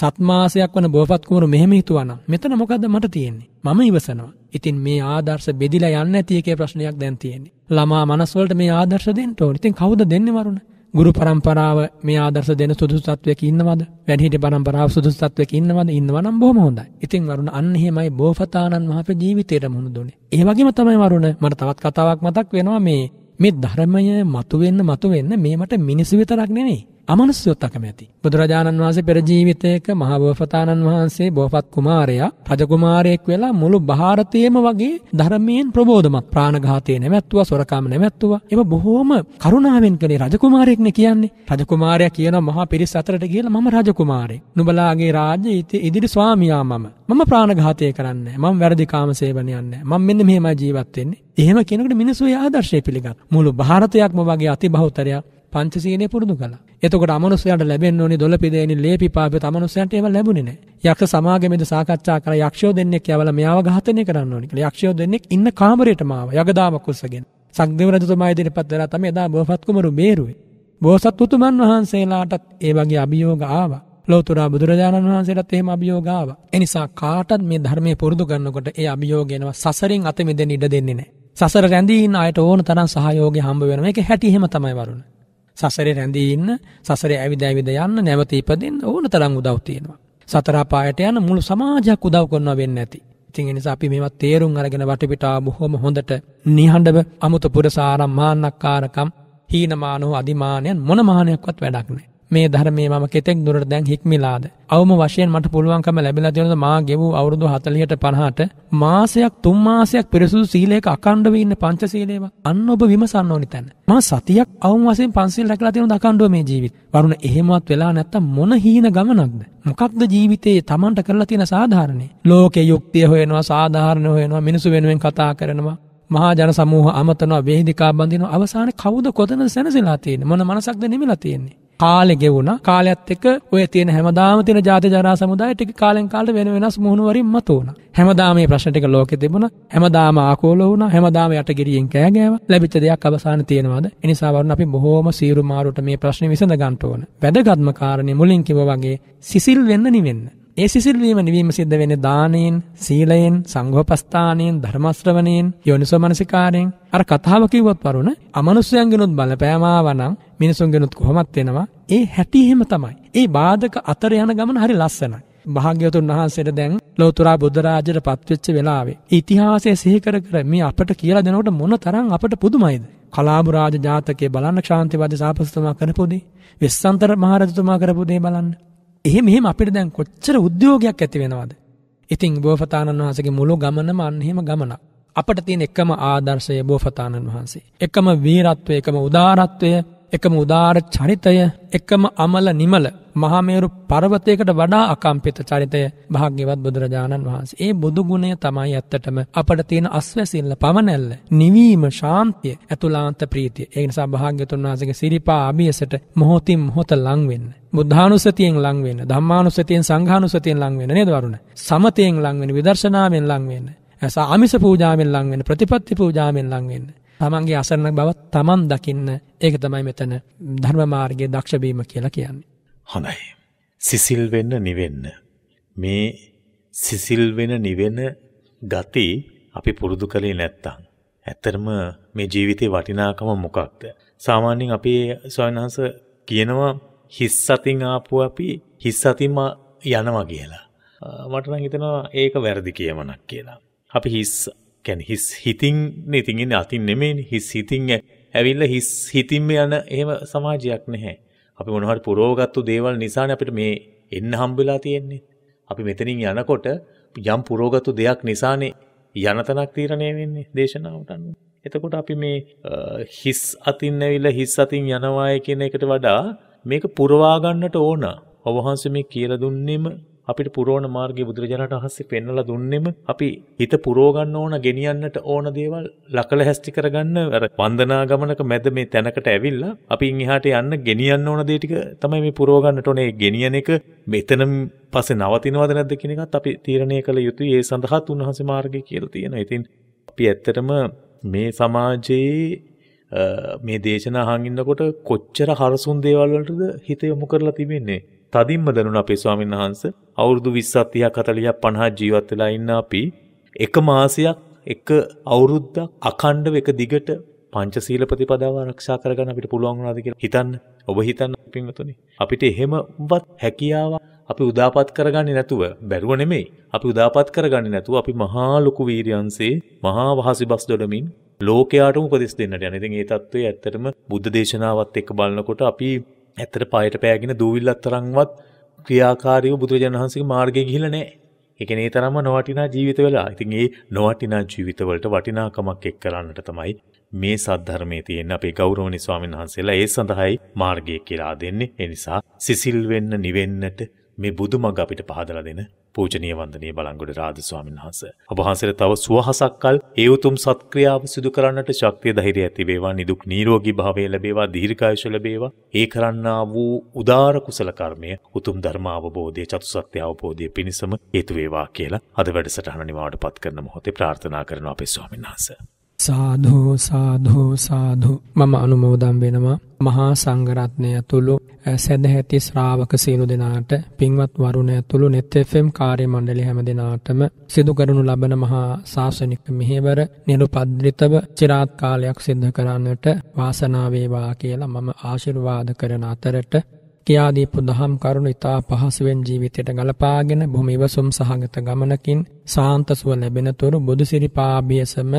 සත්මාසයක් වන බෝපත් කුමරු මෙහෙම හිතුවා නම් මෙතන මොකද්ද මට තියෙන්නේ? මම ඉවසනවා. ඉතින් මේ ආදර්ශ බෙදිලා යන්න ඇති එකේ ප්‍රශ්නයක් දැන් තියෙන්නේ. ළමා මනස් වලට මේ ආදර්ශ දෙන්න ඕන. ඉතින් කවුද දෙන්නේ වරුණ? ගුරු පරම්පරාව මේ ආදර්ශ දෙන සුදුසු තත්වයක ඉන්නවද? වැඩිහිටි පරම්පරාව සුදුසු තත්වයක ඉන්නවද? ඉන්නවා නම් බොහොම හොඳයි. ඉතින් වරුණ අන්න එහෙමයි බෝසතාණන් මහපේ ජීවිතේට මුහුණ දුන්නේ. ඒ වගේම තමයි වරුණ මට තවත් කතාවක් මතක් වෙනවා මේ මේ ධර්මය මතුවෙන්න මතුවෙන්න මේ මට මිනිසු විතරක් නෙමෙයි අමනුෂ්‍යයොත් අකමැති. බුදුරජාණන් වහන්සේ පෙර ජීවිතයක මහබෝසතාණන් වහන්සේ බෝපත් කුමාරයා රජ කුමාරයෙක් වෙලා මුළු ಭಾರತයේම වගේ ධර්මයෙන් ප්‍රබෝධමත් ප්‍රාණඝාතය නැමැත්තුවා, සොරකම් නැමැත්තුවා. ඒක බොහෝම කරුණාවෙන් කළේ රජ කුමාරයෙක්නේ කියන්නේ. රජ කුමාරයා කියන මහා පිරිස අතරට ගිහලා මම රජ කුමාරයෙක්. නුඹලාගේ රාජ්‍ය ඉදිරි ස්වාමියා මම. මම ප්‍රාණඝාතය කරන්නේ නැහැ. මම වැරදි කාම සේවනයක් නැහැ. මම මෙන්න මෙහෙමයි ජීවත් වෙන්නේ. එහෙම කෙනෙකුට මිනිස්සු ආදර්ශය පිළිගන්න. මුළු ಭಾರತයක්ම වගේ අතිබහුතරයක් පංචසීලය පුරුදු කළා. එතකොට අමනුෂ්‍යයන්ට ලැබෙන්න ඕනි දොළ පිදේනි ලේ පිපාපේ තමනුෂ්‍යයන්ට ඒව ලැබුණේ නැහැ. යක්ෂ සමාගමේද සාකච්ඡා කරලා යක්ෂයෝ දෙන්නෙක් යවලා මෙයාව ඝාතනය කරන්න ඕනි කියලා. යක්ෂයෝ දෙන්නෙක් ඉන්න කාමරයටම ආවා. යගදාමක් උස්සගෙන. සංදේව රජතුමා ඉදිරිපත් වෙලා තමයි එදා බෝසත් කුමරු මේරුවේ. බෝසත් උතුමන් වහන්සේලාටත් ඒ වගේ අභියෝග ආවා. ලෝතුරා බුදුරජාණන් වහන්සේටත් එහෙම අභියෝග ආවා. ඒ නිසා කාටත් මේ ධර්මයේ පුරුදු කරනකොට ඒ අභියෝග එනවා සසරින් අත මිදෙන්න ඉඩ දෙන්නේ නැහැ. සසර රැඳී ඉන්න අයට ඕන තරම් සහයෝගය හම්බ වෙනවා. මේක හැටි එහෙම තමයි වරුණ. සසරේ රැඳී ඉන්න, සසරේ ඇවිද ඇවිද යන්න, නැවත ඉපදෙන්න ඕන තරම් උදව් තියෙනවා. සතර පායට යන මුළු සමාජයක් උදව් කරනවා වෙන්නේ නැති. ඉතින් එනිසා අපි මේවා තේරුම් අරගෙන වටපිටාව බොහොම හොඳට නිහඬව අමුතු පුරසාරම් මාන්නක්කාරකම් හීනමානෝ අදිමානයන් මොන මානයක්වත් වැඩක් නැහැ. මේ ධර්මයේ මම කෙතෙක් දුරට දැන් හික්මිලාද අවම වශයෙන් මට පුළුවන්කම ලැබිලා තියෙනද මා ගෙවූ අවුරුදු 40ට 50ට මාසයක් තුන් මාසයක් පිරිසුදු සීලයක අකණ්ඩව ඉන්න පංච සීලේව අන්න ඔබ විමසන්න ඕනි තැන මා සතියක් අවම වශයෙන් පංසීල් රැකලා තියෙනද අකණ්ඩව මේ ජීවිත වරුණ එහෙමවත් වෙලා නැත්තම් මොන හීන ගමනක්ද මොකක්ද ජීවිතයේ Tamanට කරලා තියෙන සාධාරණේ ලෝකේ යුක්තිය හොයනවා සාධාරණ හොයනවා මිනිසු වෙනුවෙන් කතා කරනවා මහා ජන සමූහ අමතනවා වේදිකා බඳිනවා අවසානයේ කවුද කොතනද සැනසෙලා තියෙන්නේ මොන මනසක්ද නිමිලා තියෙන්නේ කාලෙ ගෙවුණ කාලයත් එක්ක ඔය තියෙන හැමදාම තියෙන ජාති ජරා සමුදාය ටික කාලෙන් කාලට වෙන වෙනස් මුහුණු වරින් මතුවුණ. හැමදාම මේ ප්‍රශ්න ටික ලෝකෙ තිබුණා. හැමදාම ආකෝල වුණා. හැමදාම යටගිරියෙන් කෑ ගෑවා. ලැබිච්ච දෙයක් අවසාන තියනවාද? ඒ නිසා වරුණ අපි බොහෝම සීරු මාරුවට මේ ප්‍රශ්නේ විසඳ ගන්න ඕන. වැදගත්ම කාරණේ මුලින් කිව්වා වගේ සිසිල් වෙන්න නිවෙන්න. ඒ සිසිල්වීම නිවීම සිද්ධ වෙන්නේ දානෙන්, සීලයෙන්, සංඝෝපස්ථානෙන්, ධර්මශ්‍රවණයෙන්, යෝනිසෝමනසිකාරයෙන්. අර කතාව කිව්වත් වරුණ අමනුෂ්‍යයන්ගෙනුත් බලපෑමාව නම් මිනිසුන්ගෙනුත් කොහොමත් වෙනවා. ඒ හැටි එහෙම තමයි. ඒ බාධක අතර යන ගමන හරි ලස්සනයි. භාග්‍යවතුන් වහන්සේට දැන් ලෝතුරා බුදුරාජයට පත්වෙච්ච වෙලාවේ ඉතිහාසය සිහි කර කර මේ අපට කියලා දෙනකොට මොන තරම් අපට පුදුමයිද කලාබු රාජ ජාතකයේ බලන්න ශාන්තිවාදී සාපස්තුමා කරපු දේ වෙස්සන්තර මහරජතුමා කරපු දේ බලන්න එහෙම එහෙම අපිට දැන් කොච්චර උද්‍යෝගයක් ඇති වෙනවාද. ඉතිං බෝපතාණන් වහසගේ මුළු ගමනම අන්හෙම ගමන. අපට තියෙන එකම ආදර්ශය බෝපතාණන් වහන්සේ. එකම වීරත්වය එකම උදාරත්වය එකම උදාර චරිතය එකම අමල නිමල මහාමේරු පර්වතයකට වඩා අකම්පිත චරිතය භාග්‍යවත් බුදුරජාණන් වහන්සේ. ඒ බුදු ගුණය තමයි ඇත්තටම අපට තියෙන අස්වැසිල්ල පවනැල්ල, නිවීම, ශාන්තිය, ඇතුලාන්ත ප්‍රීතිය. ඒ නිසා භාග්‍යතුන් වහන්සේගේ සිරිපා අභියසට මොහොතින් මොහොත ලං වෙන්න. බුද්ධානුසතියෙන් ලං වෙන්න, ධම්මානුසතියෙන් සංඝානුසතියෙන් ලං වෙන්න නේද වරුණ? සමතයෙන් ලං වෙන්න, විදර්ශනාවෙන් ලං වෙන්න. ඇස ආමිස පූජාවෙන් ලං වෙන්න, ප්‍රතිපත්ති පූජාවෙන් ලං වෙන්න. තමන්ගේ අසරණ බවත් තමන් දකින්න ඒක තමයි මෙතන ධර්මමාර්ගය දක්ෂබීම කියලා කියන්නේ. හොඳයි. සිසිල් වෙන්න නිවෙන්න. මේ සිසිල් වෙන නිවෙන ගති අපි පුරුදු කළේ නැත්තම්. ඇත්තරම මේ ජීවිතේ වටිනාකම මොකක්ද. සාමාන්‍යෙන් අපි ස්වයන්හස කියනවා හිස් සතින් ආපු අපි හිස් සතිම යනවා කියලා. මටනම් හිතනවා ඒක වැරදි කියමනක් කියලා. අපි හිස් කැන හිස් හිතින් ඉතින් එන්න අතින් නෙමෙන් හිස් හිතින් ඇවිල්ල හිස් හිතින්ම යන එහෙම සමාජයක් නැහැ අපි මොනහට පුරෝගත්තු දේවල් නිසාන අපිට මේ එන්න හම්බවෙලා තියෙන්නේ අපි මෙතනින් යනකොට යම් පුරෝගත්තු දෙයක් නිසානේ යනතනක් තීරණය වෙන්නේ දේශනාවට අනුව එතකොට අපි මේ හිස් අතින් ඇවිල්ලා හිස් අතින් යනවාය කියන එකට වඩා මේක පුරවා ගන්නට ඕන. ඔවහන්සේ මේ කියලා දුන්නේම අපිට පුරෝණ මාර්ගය බුදුරජාණන් වහන්සේ පෙන්වලා දුන්නෙම අපි හිත පුරෝගන්න ඕන ගෙනියන්නට ඕන දේවල් ලකල හැස්ටි කරගන්න අර වන්දනා ගමනක මැද මේ තැනකට ඇවිල්ලා අපි ඉහාට යන්න ගෙනියන්න ඕන දේ ටික තමයි මේ පුරෝගන්නට ඕනේ ගෙනියන එක මෙතන පස්සේ නවතිනවද නැද්ද කියන එකත් අපි තීරණය කළ යුතුයි ඒ සඳහාත් උන්වහන්සේ මාර්ගය කියලා තියෙනවා. ඉතින් අපි ඇත්තටම මේ සමාජයේ මේ දේශනා අහන් ඉන්නකොට කොච්චර හරසුන් දේවල් වලටද හිත යොමු කරලා තිබෙන්නේ. තදින්ම දැනුණ අපේ ස්වාමීන් වහන්ස අවුරුදු 20ක් 30ක් 40ක් 50ක් ජීවත් වෙලා ඉන්න අපි එක මාසයක් එක අවුරුද්දක් අඛණ්ඩව එක දිගට පංචශීල ප්‍රතිපදාව ආරක්ෂා කරගන්න අපිට පුළුවන් වුණාද කියලා හිතන්න ඔබ හිතන්න පින්වතුනි අපිට එහෙමවත් හැකියාව අපි උදාපත් කරගන්නේ නැතුව බැරුව නෙමෙයි අපි උදාපත් කරගන්නේ නැතුව අපි මහා ලොකු වීරියන්සේ මහා වහසිබස් දොඩමින් ලෝකයාටම උපදෙස් දෙන්නට යන. ඉතින් ඒ தত্ত্বය ඇත්තටම බුද්ධ දේශනාවත් එක්ක බලනකොට අපි ඇතර පයට පෑගෙන දූවිල් අත්තරංවත් ක්‍රියාකාරයව බුදුරජන් වහන්සේ මාර්ගය ගිහිල නෑ එකනේ තරම නොවටිනා ජීවිත වෙලා ඉතින් ඒ නොවටිනා ජීවිතවලට වටිනාකමක් එක් කරන්නට තමයි මේ සද්ධර්මයේ තියෙන අපේ ගෞරවනීය ස්වාමීන් වහන්සේලා ඒ සඳහායි මාර්ගය කියලා දෙන්නේ ඒ නිසා සිසිල් වෙන්න නිවෙන්නට මේ බුදු මඟ අපිට පහදලා දෙන පූජනීය වන්දනීය බලංගොඩ රාජ ස්වාමීන් වහන්සේ. ඔබ වහන්සේට තව සුවහසක් කල් ඒ උතුම් සත්ක්‍රියාව සිදු කරන්නට ශක්තිය ධෛර්යය ඇති වේවා නිදුක් නිරෝගී භාවය ලැබේවා දීර්ඝායුෂ ලැබේවා. ඒ කරන්නා වූ උදාර කුසල කර්මය උතුම් ධර්ම අවබෝධය චතුසත්‍ය අවබෝධය පිණිසම හේතු වේවා කියලා අද වැඩසටහන නිමාවටපත් කරන මොහොතේ ප්‍රාර්ථනා කරනවා අපේ ස්වාමීන් වහන්සේ. සාධෝ සාධෝ සාධු මම අනුමෝදම් වෙනවා මහා සංඝරත්නය ඇතුළු සැදැහැති ශ්‍රාවක සියලු දෙනාට පින්වත් වරුණ ඇතුළු net fm කාර්ය මණ්ඩලය හැම දෙනාටම සිදු කරනු ලබන මහා ශාසනික මෙහෙවර නිරුපද්‍රිතව চিරාත් කාලයක් සිද්ධ කරන්නට වාසනාව වේවා කියලා මම ආශිර්වාද කරන අතරට කියා දීපු දහම් කරුණු ඉතා පහසුවෙන් ජීවිතයට ගලපාගෙන බොහොම ඉවසුම් සහගත ගමනකින් සාන්ත සුව ලැබෙනතුරු බුදුසිරිපාභියසම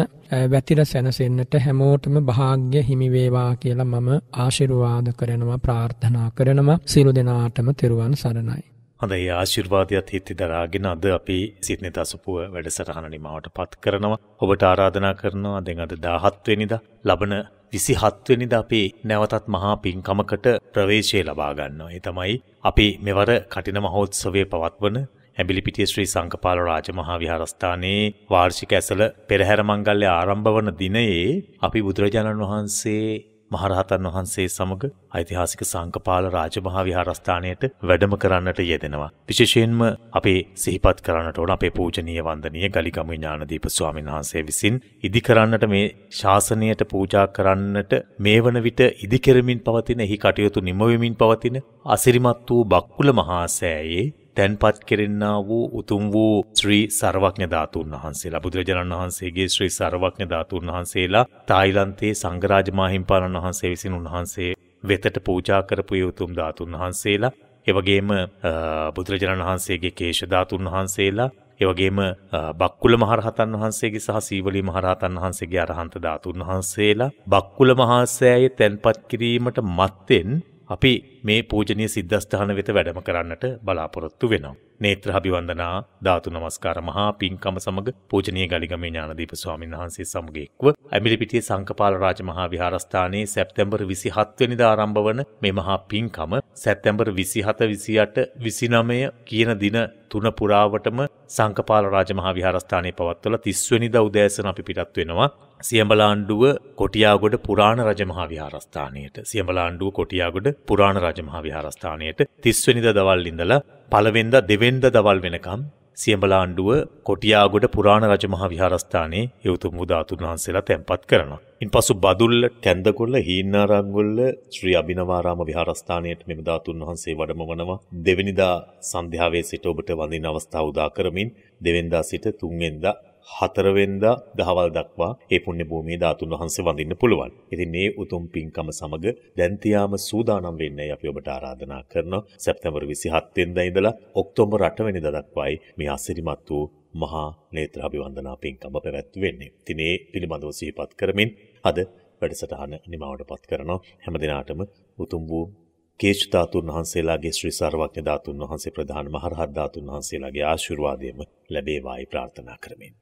වැතිර සැනසෙන්නට හැමෝටම භාග්‍ය හිමි වේවා කියලා මම ආශිර්වාද කරනවා ප්‍රාර්ථනා කරනවා සියලු දෙනාටම තෙරුවන් සරණයි හොඳයි ආශිර්වාදයත් හිත් දරාගෙන අද අපි සිට්නෙත අසපුව වැඩසටහන නිමාවට පත් කරනවා. ඔබට ආරාධනා කරනවා දැන් අද 17 වෙනිදා ලබන විසිහත්වනිද අපේ නැවතත් මහා පින්කමකට ප්‍රවේශය ලබාගන්නවා. ඒ තමයි අපි මෙවර කටින මහෝත්සවය පවත්වන ඇබිලිපිටිය ශ්‍රී සංකපාල රාජමහා විහාරස්ථානයේ වාර්ෂික ඇසල පෙරහැර මංගල්‍ය ආරම්භ වන දිනයේ අපි බුදුරජාණන් වහන්සේ මහරහතන් වහන්සේ සමග ඓතිහාසික සංකපාල රාජමහා විහාරස්ථානයට වැඩම කරන්නට යෙදෙනවා. විශේෂයෙන්ම අපේ සිහිපත් කරන්නට ඕන අපේ පූජනීය වන්දනීය ගලිගම ඥානදීප ස්වාමීන් වහන්සේ විසින් ඉදි කරන්නට මේ ශාසනයට පූජා කරන්නට මේ වන විට ඉදි කෙරමින් පවතින එහි කටයුතු නිම පවතින අසිරිමත් වූ බක්කුල මහා සෑයේ තැන්පත් කෙරෙන්නා වූ උතුම් වූ ශ්‍රී සර්වඥ ධාතුන් වහන්සේලා බුදුරජාණන් වහන්සේගේ ශ්‍රී සර්වඥ ධාතුන් වහන්සේලා තායිලන්තයේ සංඝරාජ මාහිම්පාණන් වහන්සේ විසින් උන්වහන්සේ වෙතට පූජා කරපු උතුම් ධාතුන් වහන්සේලා එවගේම බුදුරජාණන් වහන්සේගේ කේශ ධාතුන් වහන්සේලා එවගේම බක්කුල මහරහතන් වහන්සේගේ සහ සීවලී මහරහතන් වහන්සේගේ අරහන්ත ධාතුන් වහන්සේලා බක්කුල මහාසෑයේ තැන්පත් කිරීමට මත්තෙන් අපි මේ පූජනීය සිද්ධස්ථාන වෙත වැඩම කරන්නට බලාපොරොත්තු වෙනවා. නේත්‍ර අභිවන්දනා ධාතු නමස්කාර මහා පින්කම සමග පූජනීය ගලිගමේ ඥානදීප ස්වාමීන් වහන්සේ සමග එක්ව ඇඹිලිපිටිය සංකපාල රාජමහා විහාරස්ථානයේ සැප්තැම්බර් 27 වෙනිදා ආරම්භ වන මේ මහා පින්කම සැප්තැම්බර් 27, 28, 29 කියන දින තුන පුරාවටම සංකපාල රාජමහා විහාරස්ථානයේ පවත්වලා 30 වෙනිදා උදෑසන අපි පිටත් වෙනවා සියඹලාණ්ඩුව කොටියාගොඩ පුරාණ රජමහා විහාරස්ථානයට. සියඹලාණ්ඩුව කොටියාගොඩ පුරාණ රජ රාජමහා විහාරස්ථානයට තිස්වනිද දවල් ඉඳලා පළවෙන්ද දෙවෙන්ද දවල් වෙනකම් සියඹලාණ්ඩුව කොටියාගොඩ පුරාණ රජමහා විහාරස්ථානයේ යවුතුම් බුදාතුන් වහන්සේලා තැන්පත් කරනවා. ඉන්පසු බදුල්ල, කැන්දකොල්ල, හීනාරංගොල්ල ශ්‍රී අබිනවාරාම විහාරස්ථානයට මෙම ධාතුන් වහන්සේ වඩමවනවා. දෙවනිදා සන්ධ්‍යාවේ සිට ඔබට වඳින අවස්ථාව උදා කරමින් දෙවෙනිදා සිට තුන්වෙනිදා හතරවෙන්දා දහවල් දක්වා ඒ පුණ්‍ය භූමියේ ධාතුන් වහන්සේ වඳින්න පුළුවන්. ඉතින් මේ උතුම් පින්කම සමග දැන් තියාම සූදානම් වෙන්නයි අපි ඔබට ආරාධනා කරනවා. සැප්තැම්බර් 27 වෙනිදා ඉඳලා ඔක්තෝබර් 8 වෙනිදා දක්වායි මේ අසිරිමත් වූ මහා නේත්‍ර අභිවන්දනා පින්කම පැවැත්වෙන්නේ. ඉතින් ඒ පිළිබඳව සිහිපත් කරමින් අද වැඩසටහන නිමවටපත් කරනවා. හැම දිනාටම උතුම් වූ කේශ ධාතුන් වහන්සේලාගේ ශ්‍රී සර්වඥ ධාතුන් වහන්සේ ප්‍රධාන මහරහත් ධාතුන් වහන්සේලාගේ ආශිර්වාදයම ලැබේවායි ප්‍රාර්ථනා කරමින්